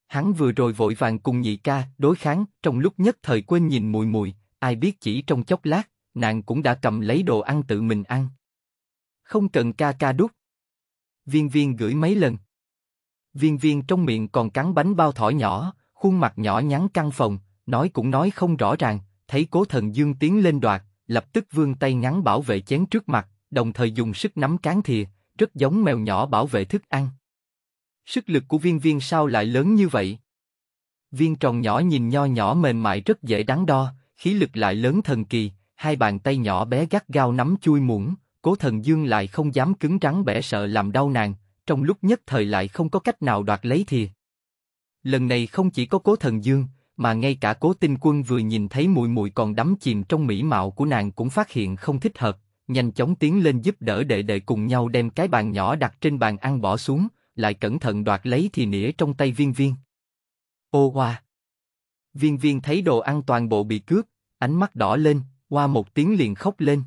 Hắn vừa rồi vội vàng cùng nhị ca đối kháng, trong lúc nhất thời quên nhìn mùi mùi, ai biết chỉ trong chốc lát, nàng cũng đã cầm lấy đồ ăn tự mình ăn. Không cần ca ca đút. Viên viên gửi mấy lần. Viên viên trong miệng còn cắn bánh bao thỏi nhỏ, khuôn mặt nhỏ nhắn căng phòng, nói cũng nói không rõ ràng, thấy cố thần dương tiến lên đoạt, lập tức vươn tay ngắn bảo vệ chén trước mặt, đồng thời dùng sức nắm cán thìa, rất giống mèo nhỏ bảo vệ thức ăn. Sức lực của viên viên sao lại lớn như vậy? Viên tròn nhỏ nhìn nho nhỏ mềm mại rất dễ đắn đo, khí lực lại lớn thần kỳ, hai bàn tay nhỏ bé gắt gao nắm chui muỗng, cố thần dương lại không dám cứng rắn bẻ sợ làm đau nàng, trong lúc nhất thời lại không có cách nào đoạt lấy thìa. Lần này không chỉ có Cố Thần Dương, mà ngay cả Cố Tinh Quân vừa nhìn thấy mùi mùi còn đắm chìm trong mỹ mạo của nàng cũng phát hiện không thích hợp, nhanh chóng tiến lên giúp đỡ đệ đệ cùng nhau đem cái bàn nhỏ đặt trên bàn ăn bỏ xuống, lại cẩn thận đoạt lấy thì nĩa trong tay Viên Viên. Ô hoa! Viên Viên thấy đồ ăn toàn bộ bị cướp, ánh mắt đỏ lên, qua một tiếng liền khóc lên.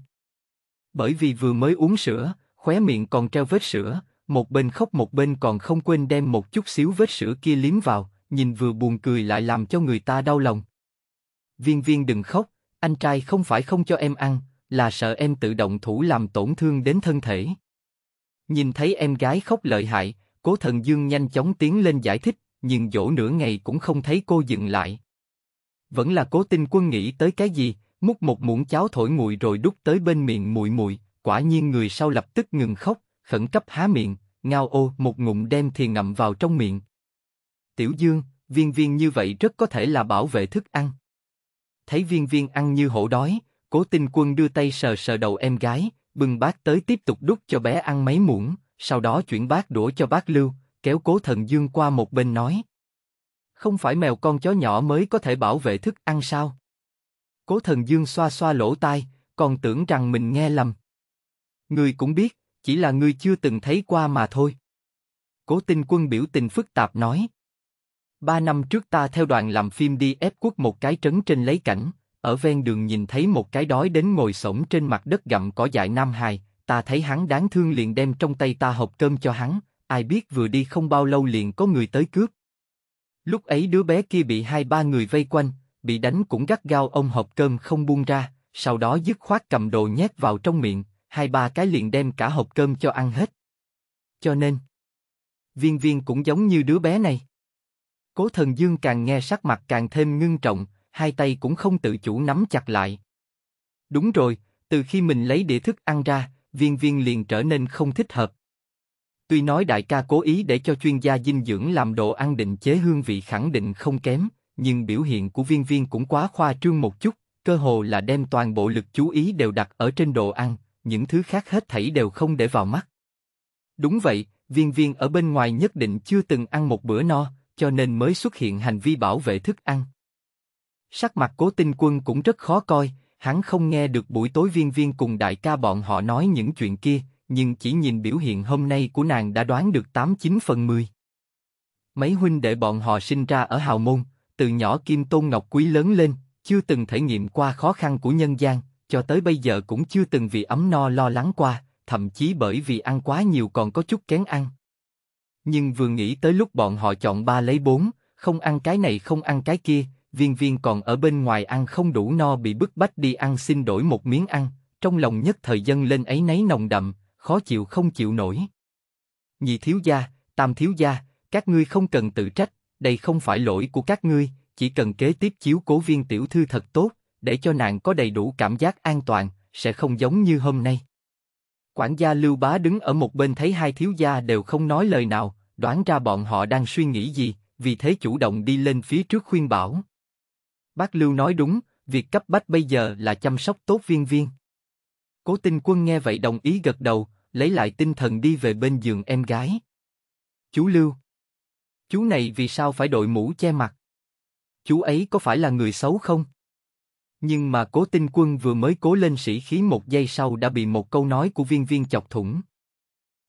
Bởi vì vừa mới uống sữa, khóe miệng còn treo vết sữa, một bên khóc một bên còn không quên đem một chút xíu vết sữa kia liếm vào, nhìn vừa buồn cười lại làm cho người ta đau lòng. Viên viên đừng khóc, anh trai không phải không cho em ăn, là sợ em tự động thủ làm tổn thương đến thân thể. Nhìn thấy em gái khóc lợi hại, cố thần dương nhanh chóng tiến lên giải thích, nhưng dỗ nửa ngày cũng không thấy cô dừng lại. Vẫn là cố tinh quân nghĩ tới cái gì, múc một muỗng cháo thổi nguội rồi đút tới bên miệng mùi mùi, quả nhiên người sau lập tức ngừng khóc, khẩn cấp há miệng, ngao ô một ngụm đem thì ngậm vào trong miệng. Tiểu Dương, viên viên như vậy rất có thể là bảo vệ thức ăn. Thấy viên viên ăn như hổ đói, cố tinh quân đưa tay sờ sờ đầu em gái, bưng bát tới tiếp tục đút cho bé ăn mấy muỗng, sau đó chuyển bát đũa cho bác Lưu, kéo cố thần Dương qua một bên nói. Không phải mèo con chó nhỏ mới có thể bảo vệ thức ăn sao? Cố thần Dương xoa xoa lỗ tai, còn tưởng rằng mình nghe lầm. Người cũng biết, chỉ là ngươi chưa từng thấy qua mà thôi. Cố Tinh Quân biểu tình phức tạp nói. Ba năm trước ta theo đoàn làm phim đi ép quốc một cái trấn trên lấy cảnh, ở ven đường nhìn thấy một cái đói đến ngồi sổng trên mặt đất gặm cỏ dại nam hài, ta thấy hắn đáng thương liền đem trong tay ta hộp cơm cho hắn, ai biết vừa đi không bao lâu liền có người tới cướp. Lúc ấy đứa bé kia bị hai ba người vây quanh, bị đánh cũng gắt gao ông hộp cơm không buông ra, sau đó dứt khoát cầm đồ nhét vào trong miệng, hai ba cái liền đem cả hộp cơm cho ăn hết. Cho nên, viên viên cũng giống như đứa bé này. Cố thần dương càng nghe sắc mặt càng thêm ngưng trọng, hai tay cũng không tự chủ nắm chặt lại. Đúng rồi, từ khi mình lấy đĩa thức ăn ra, viên viên liền trở nên không thích hợp. Tuy nói đại ca cố ý để cho chuyên gia dinh dưỡng làm đồ ăn định chế hương vị khẳng định không kém, nhưng biểu hiện của viên viên cũng quá khoa trương một chút, cơ hồ là đem toàn bộ lực chú ý đều đặt ở trên đồ ăn, những thứ khác hết thảy đều không để vào mắt. Đúng vậy, viên viên ở bên ngoài nhất định chưa từng ăn một bữa no, cho nên mới xuất hiện hành vi bảo vệ thức ăn. Sắc mặt cố tinh quân cũng rất khó coi, hắn không nghe được buổi tối viên viên cùng đại ca bọn họ nói những chuyện kia, nhưng chỉ nhìn biểu hiện hôm nay của nàng đã đoán được 89 phần 10. Mấy huynh đệ bọn họ sinh ra ở Hào Môn, từ nhỏ Kim Tôn Ngọc Quý lớn lên, chưa từng thể nghiệm qua khó khăn của nhân gian, cho tới bây giờ cũng chưa từng vì ấm no lo lắng qua, thậm chí bởi vì ăn quá nhiều còn có chút kén ăn. Nhưng vừa nghĩ tới lúc bọn họ chọn ba lấy bốn, không ăn cái này không ăn cái kia, viên viên còn ở bên ngoài ăn không đủ no bị bức bách đi ăn xin đổi một miếng ăn, trong lòng nhất thời dân lên ấy nấy nồng đậm, khó chịu không chịu nổi. Nhị thiếu gia, tam thiếu gia, các ngươi không cần tự trách, đây không phải lỗi của các ngươi, chỉ cần kế tiếp chiếu cố viên tiểu thư thật tốt, để cho nàng có đầy đủ cảm giác an toàn, sẽ không giống như hôm nay. Quản gia Lưu Bá đứng ở một bên thấy hai thiếu gia đều không nói lời nào, đoán ra bọn họ đang suy nghĩ gì, vì thế chủ động đi lên phía trước khuyên bảo. Bác Lưu nói đúng, việc cấp bách bây giờ là chăm sóc tốt viên viên. Cố tinh quân nghe vậy đồng ý gật đầu, lấy lại tinh thần đi về bên giường em gái. Chú Lưu. Chú này vì sao phải đội mũ che mặt? Chú ấy có phải là người xấu không? Nhưng mà cố tinh quân vừa mới cố lên sĩ khí một giây sau đã bị một câu nói của viên viên chọc thủng.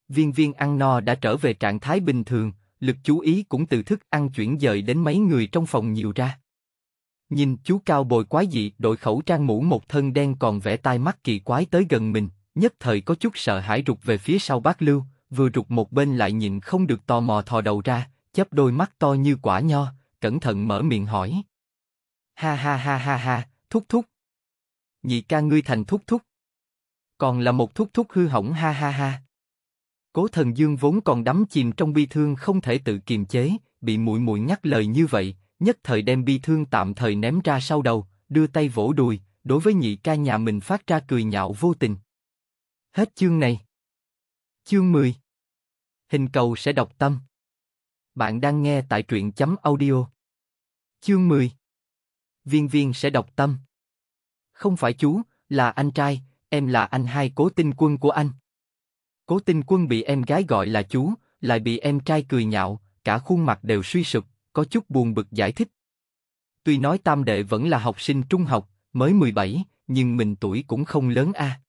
Viên viên ăn no đã trở về trạng thái bình thường, lực chú ý cũng từ thức ăn chuyển dời đến mấy người trong phòng nhiều ra. Nhìn chú cao bồi quái dị đội khẩu trang mũ một thân đen còn vẽ tai mắt kỳ quái tới gần mình, nhất thời có chút sợ hãi rụt về phía sau bác lưu, vừa rụt một bên lại nhìn không được tò mò thò đầu ra, chớp đôi mắt to như quả nho, cẩn thận mở miệng hỏi. Ha ha ha ha ha, thúc thúc. Nhị ca ngươi thành thúc thúc. Còn là một thúc thúc hư hỏng ha ha ha. Cố Thần Dương vốn còn đắm chìm trong bi thương không thể tự kiềm chế, bị mũi mũi nhắc lời như vậy, nhất thời đem bi thương tạm thời ném ra sau đầu, đưa tay vỗ đùi, đối với nhị ca nhà mình phát ra cười nhạo vô tình. Hết chương này. Chương 10 Hình cầu sẽ đọc tâm. Bạn đang nghe tại truyện chấm audio. Chương 10 Viên Viên sẽ đọc tâm. Không phải chú, là anh trai, em là anh hai cố tinh quân của anh. Cố tinh quân bị em gái gọi là chú, lại bị em trai cười nhạo, cả khuôn mặt đều suy sụp, có chút buồn bực giải thích. Tuy nói tam đệ vẫn là học sinh trung học, mới 17, nhưng mình tuổi cũng không lớn a. À.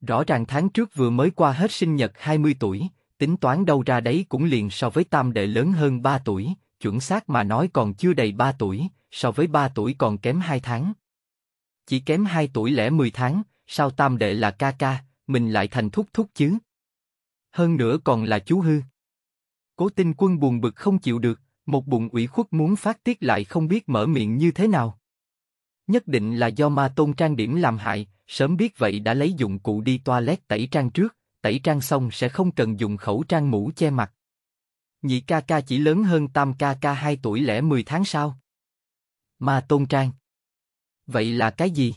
Rõ ràng tháng trước vừa mới qua hết sinh nhật 20 tuổi, tính toán đâu ra đấy cũng liền so với tam đệ lớn hơn 3 tuổi, chuẩn xác mà nói còn chưa đầy 3 tuổi, so với 3 tuổi còn kém 2 tháng. Chỉ kém 2 tuổi lẻ 10 tháng, sao tam đệ là ca ca, mình lại thành thúc thúc chứ? Hơn nữa còn là chú hư. Cố tinh quân buồn bực không chịu được, một bụng ủy khuất muốn phát tiết lại không biết mở miệng như thế nào. Nhất định là do ma tôn trang điểm làm hại, sớm biết vậy đã lấy dụng cụ đi toilet tẩy trang trước, tẩy trang xong sẽ không cần dùng khẩu trang mũ che mặt nhị ca ca chỉ lớn hơn tam ca ca 2 tuổi lẻ 10 tháng sau. Mà tôn trang. Vậy là cái gì?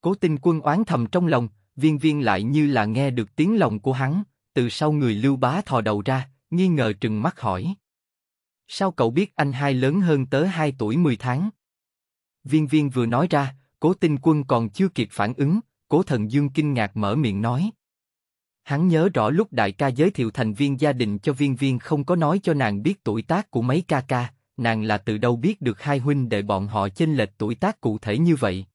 Cố tinh quân oán thầm trong lòng, viên viên lại như là nghe được tiếng lòng của hắn, từ sau người lưu bá thò đầu ra, nghi ngờ trừng mắt hỏi. Sao cậu biết anh hai lớn hơn tớ 2 tuổi 10 tháng? Viên viên vừa nói ra, cố tinh quân còn chưa kịp phản ứng, cố thần dương kinh ngạc mở miệng nói. Hắn nhớ rõ lúc đại ca giới thiệu thành viên gia đình cho viên viên không có nói cho nàng biết tuổi tác của mấy ca ca, nàng là từ đâu biết được hai huynh đệ bọn họ chênh lệch tuổi tác cụ thể như vậy.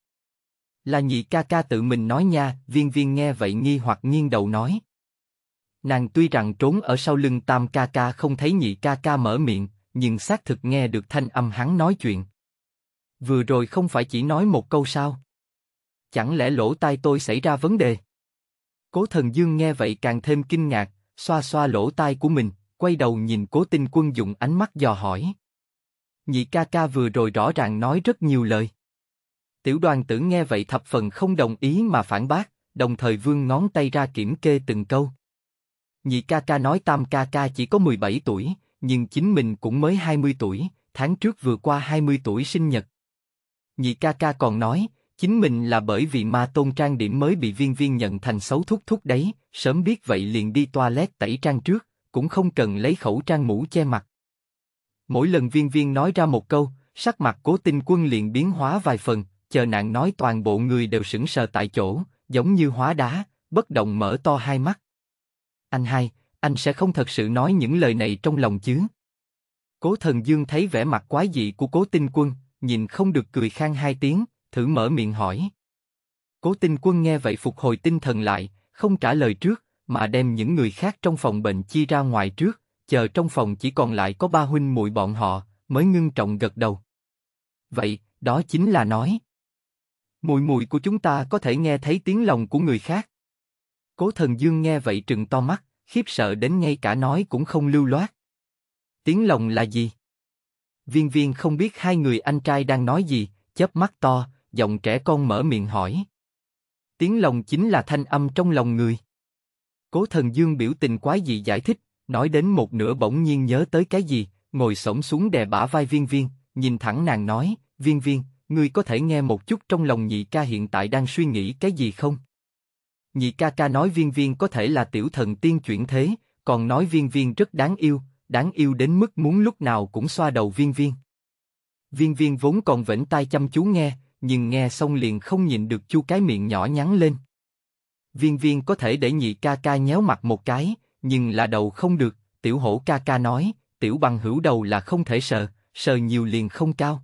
Là nhị ca ca tự mình nói nha, viên viên nghe vậy nghi hoặc nghiêng đầu nói. Nàng tuy rằng trốn ở sau lưng tam ca ca không thấy nhị ca ca mở miệng, nhưng xác thực nghe được thanh âm hắn nói chuyện. Vừa rồi không phải chỉ nói một câu sao? Chẳng lẽ lỗ tai tôi xảy ra vấn đề? Cố Thần Dương nghe vậy càng thêm kinh ngạc, xoa xoa lỗ tai của mình, quay đầu nhìn Cố Tinh Quân dùng ánh mắt dò hỏi. Nhị ca ca vừa rồi rõ ràng nói rất nhiều lời. Tiểu đoàn tử nghe vậy thập phần không đồng ý mà phản bác, đồng thời vươn ngón tay ra kiểm kê từng câu. Nhị ca ca nói tam ca ca chỉ có 17 tuổi, nhưng chính mình cũng mới 20 tuổi, tháng trước vừa qua 20 tuổi sinh nhật. Nhị ca ca còn nói, chính mình là bởi vì ma tôn trang điểm mới bị viên viên nhận thành xấu thúc thúc đấy, sớm biết vậy liền đi toilet tẩy trang trước, cũng không cần lấy khẩu trang mũ che mặt. Mỗi lần viên viên nói ra một câu, sắc mặt cố tinh quân liền biến hóa vài phần, chờ nạn nói toàn bộ người đều sững sờ tại chỗ, giống như hóa đá, bất động mở to hai mắt. Anh hai, anh sẽ không thật sự nói những lời này trong lòng chứ? Cố thần dương thấy vẻ mặt quái dị của cố tinh quân, nhìn không được cười khang hai tiếng, thử mở miệng hỏi. Cố Tinh Quân nghe vậy phục hồi tinh thần lại, không trả lời trước, mà đem những người khác trong phòng bệnh chia ra ngoài trước, chờ trong phòng chỉ còn lại có ba huynh muội bọn họ, mới ngưng trọng gật đầu. Vậy, đó chính là nói, mùi mùi của chúng ta có thể nghe thấy tiếng lòng của người khác. Cố Thần Dương nghe vậy trừng to mắt, khiếp sợ đến ngay cả nói cũng không lưu loát. Tiếng lòng là gì? Viên Viên không biết hai người anh trai đang nói gì, chớp mắt to, giọng trẻ con mở miệng hỏi. Tiếng lòng chính là thanh âm trong lòng người. Cố thần dương biểu tình quái dị giải thích, nói đến một nửa bỗng nhiên nhớ tới cái gì, ngồi sổng xuống đè bả vai viên viên, nhìn thẳng nàng nói, viên viên, ngươi có thể nghe một chút trong lòng nhị ca hiện tại đang suy nghĩ cái gì không? Nhị ca ca nói viên viên có thể là tiểu thần tiên chuyển thế, còn nói viên viên rất đáng yêu, đáng yêu đến mức muốn lúc nào cũng xoa đầu viên viên. Viên viên vốn còn vĩnh tay chăm chú nghe, nhưng nghe xong liền không nhịn được chu cái miệng nhỏ nhắn lên. Viên viên có thể để nhị ca ca nhéo mặt một cái, nhưng là đầu không được, tiểu hổ ca ca nói, tiểu bằng hữu đầu là không thể sợ, sờ nhiều liền không cao.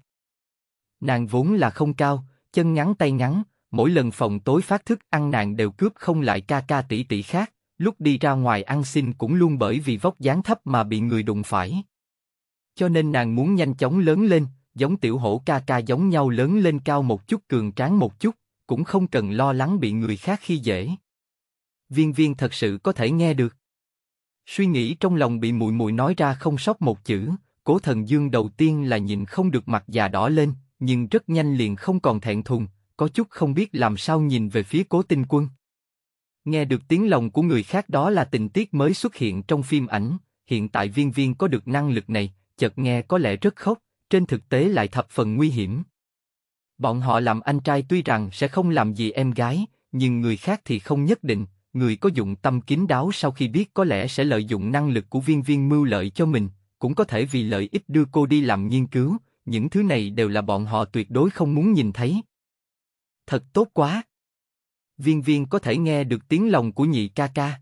Nàng vốn là không cao, chân ngắn tay ngắn, mỗi lần phòng tối phát thức ăn nàng đều cướp không lại ca ca tỷ tỷ khác, lúc đi ra ngoài ăn xin cũng luôn bởi vì vóc dáng thấp mà bị người đụng phải. Cho nên nàng muốn nhanh chóng lớn lên, giống tiểu hổ ca ca giống nhau lớn lên cao một chút cường tráng một chút, cũng không cần lo lắng bị người khác khi dễ. Viên viên thật sự có thể nghe được. Suy nghĩ trong lòng bị mùi mùi nói ra không sót một chữ, cố thần dương đầu tiên là nhìn không được mặt già đỏ lên, nhưng rất nhanh liền không còn thẹn thùng, có chút không biết làm sao nhìn về phía cố tinh quân. Nghe được tiếng lòng của người khác đó là tình tiết mới xuất hiện trong phim ảnh, hiện tại viên viên có được năng lực này, chợt nghe có lẽ rất khóc, trên thực tế lại thập phần nguy hiểm. Bọn họ làm anh trai tuy rằng sẽ không làm gì em gái, nhưng người khác thì không nhất định, người có dụng tâm kín đáo sau khi biết có lẽ sẽ lợi dụng năng lực của viên viên mưu lợi cho mình, cũng có thể vì lợi ích đưa cô đi làm nghiên cứu, những thứ này đều là bọn họ tuyệt đối không muốn nhìn thấy. Thật tốt quá! Viên viên có thể nghe được tiếng lòng của nhị ca ca.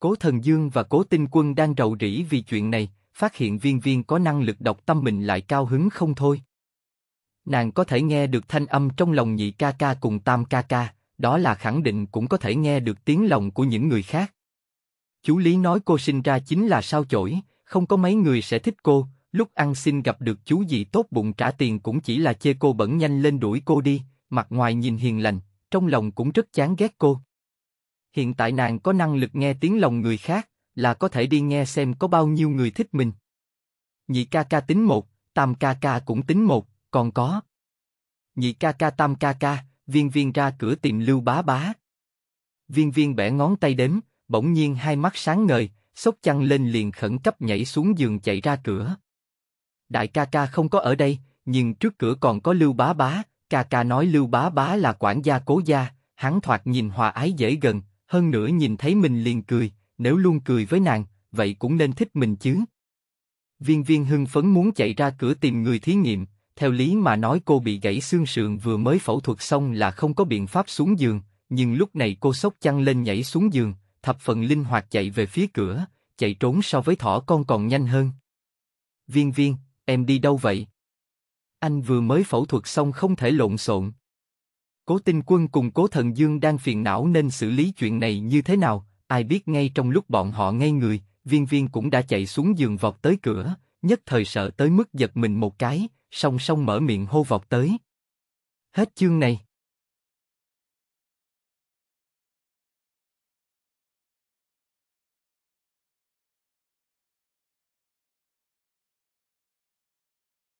Cố Thần Dương và Cố Tinh Quân đang rầu rĩ vì chuyện này, phát hiện viên viên có năng lực đọc tâm mình lại cao hứng không thôi. Nàng có thể nghe được thanh âm trong lòng nhị ca ca cùng tam ca ca, đó là khẳng định cũng có thể nghe được tiếng lòng của những người khác. Chú Lý nói cô sinh ra chính là sao chổi, không có mấy người sẽ thích cô, lúc ăn xin gặp được chú gì tốt bụng trả tiền cũng chỉ là chê cô bẩn nhanh lên đuổi cô đi, mặt ngoài nhìn hiền lành, trong lòng cũng rất chán ghét cô. Hiện tại nàng có năng lực nghe tiếng lòng người khác, là có thể đi nghe xem có bao nhiêu người thích mình. Nhị ca ca tính một, tam ca ca cũng tính một, còn có. Nhị ca ca tam ca ca, viên viên ra cửa tìm lưu bá bá. Viên viên bẻ ngón tay đếm, bỗng nhiên hai mắt sáng ngời, sốc chăn lên liền khẩn cấp nhảy xuống giường chạy ra cửa. Đại ca ca không có ở đây, nhưng trước cửa còn có lưu bá bá, ca ca nói lưu bá bá là quản gia cố gia, hắn thoạt nhìn hòa ái dễ gần, hơn nữa nhìn thấy mình liền cười, nếu luôn cười với nàng, vậy cũng nên thích mình chứ. Viên viên hưng phấn muốn chạy ra cửa tìm người thí nghiệm, theo lý mà nói cô bị gãy xương sườn vừa mới phẫu thuật xong là không có biện pháp xuống giường, nhưng lúc này cô sốc chăn lên nhảy xuống giường, thập phần linh hoạt chạy về phía cửa, chạy trốn so với thỏ con còn nhanh hơn. Viên viên, em đi đâu vậy? Anh vừa mới phẫu thuật xong không thể lộn xộn. Cố Tinh Quân cùng Cố Thần Dương đang phiền não nên xử lý chuyện này như thế nào, ai biết ngay trong lúc bọn họ ngây người, viên viên cũng đã chạy xuống giường vọt tới cửa, nhất thời sợ tới mức giật mình một cái, song song mở miệng hô vọt tới. Hết chương này.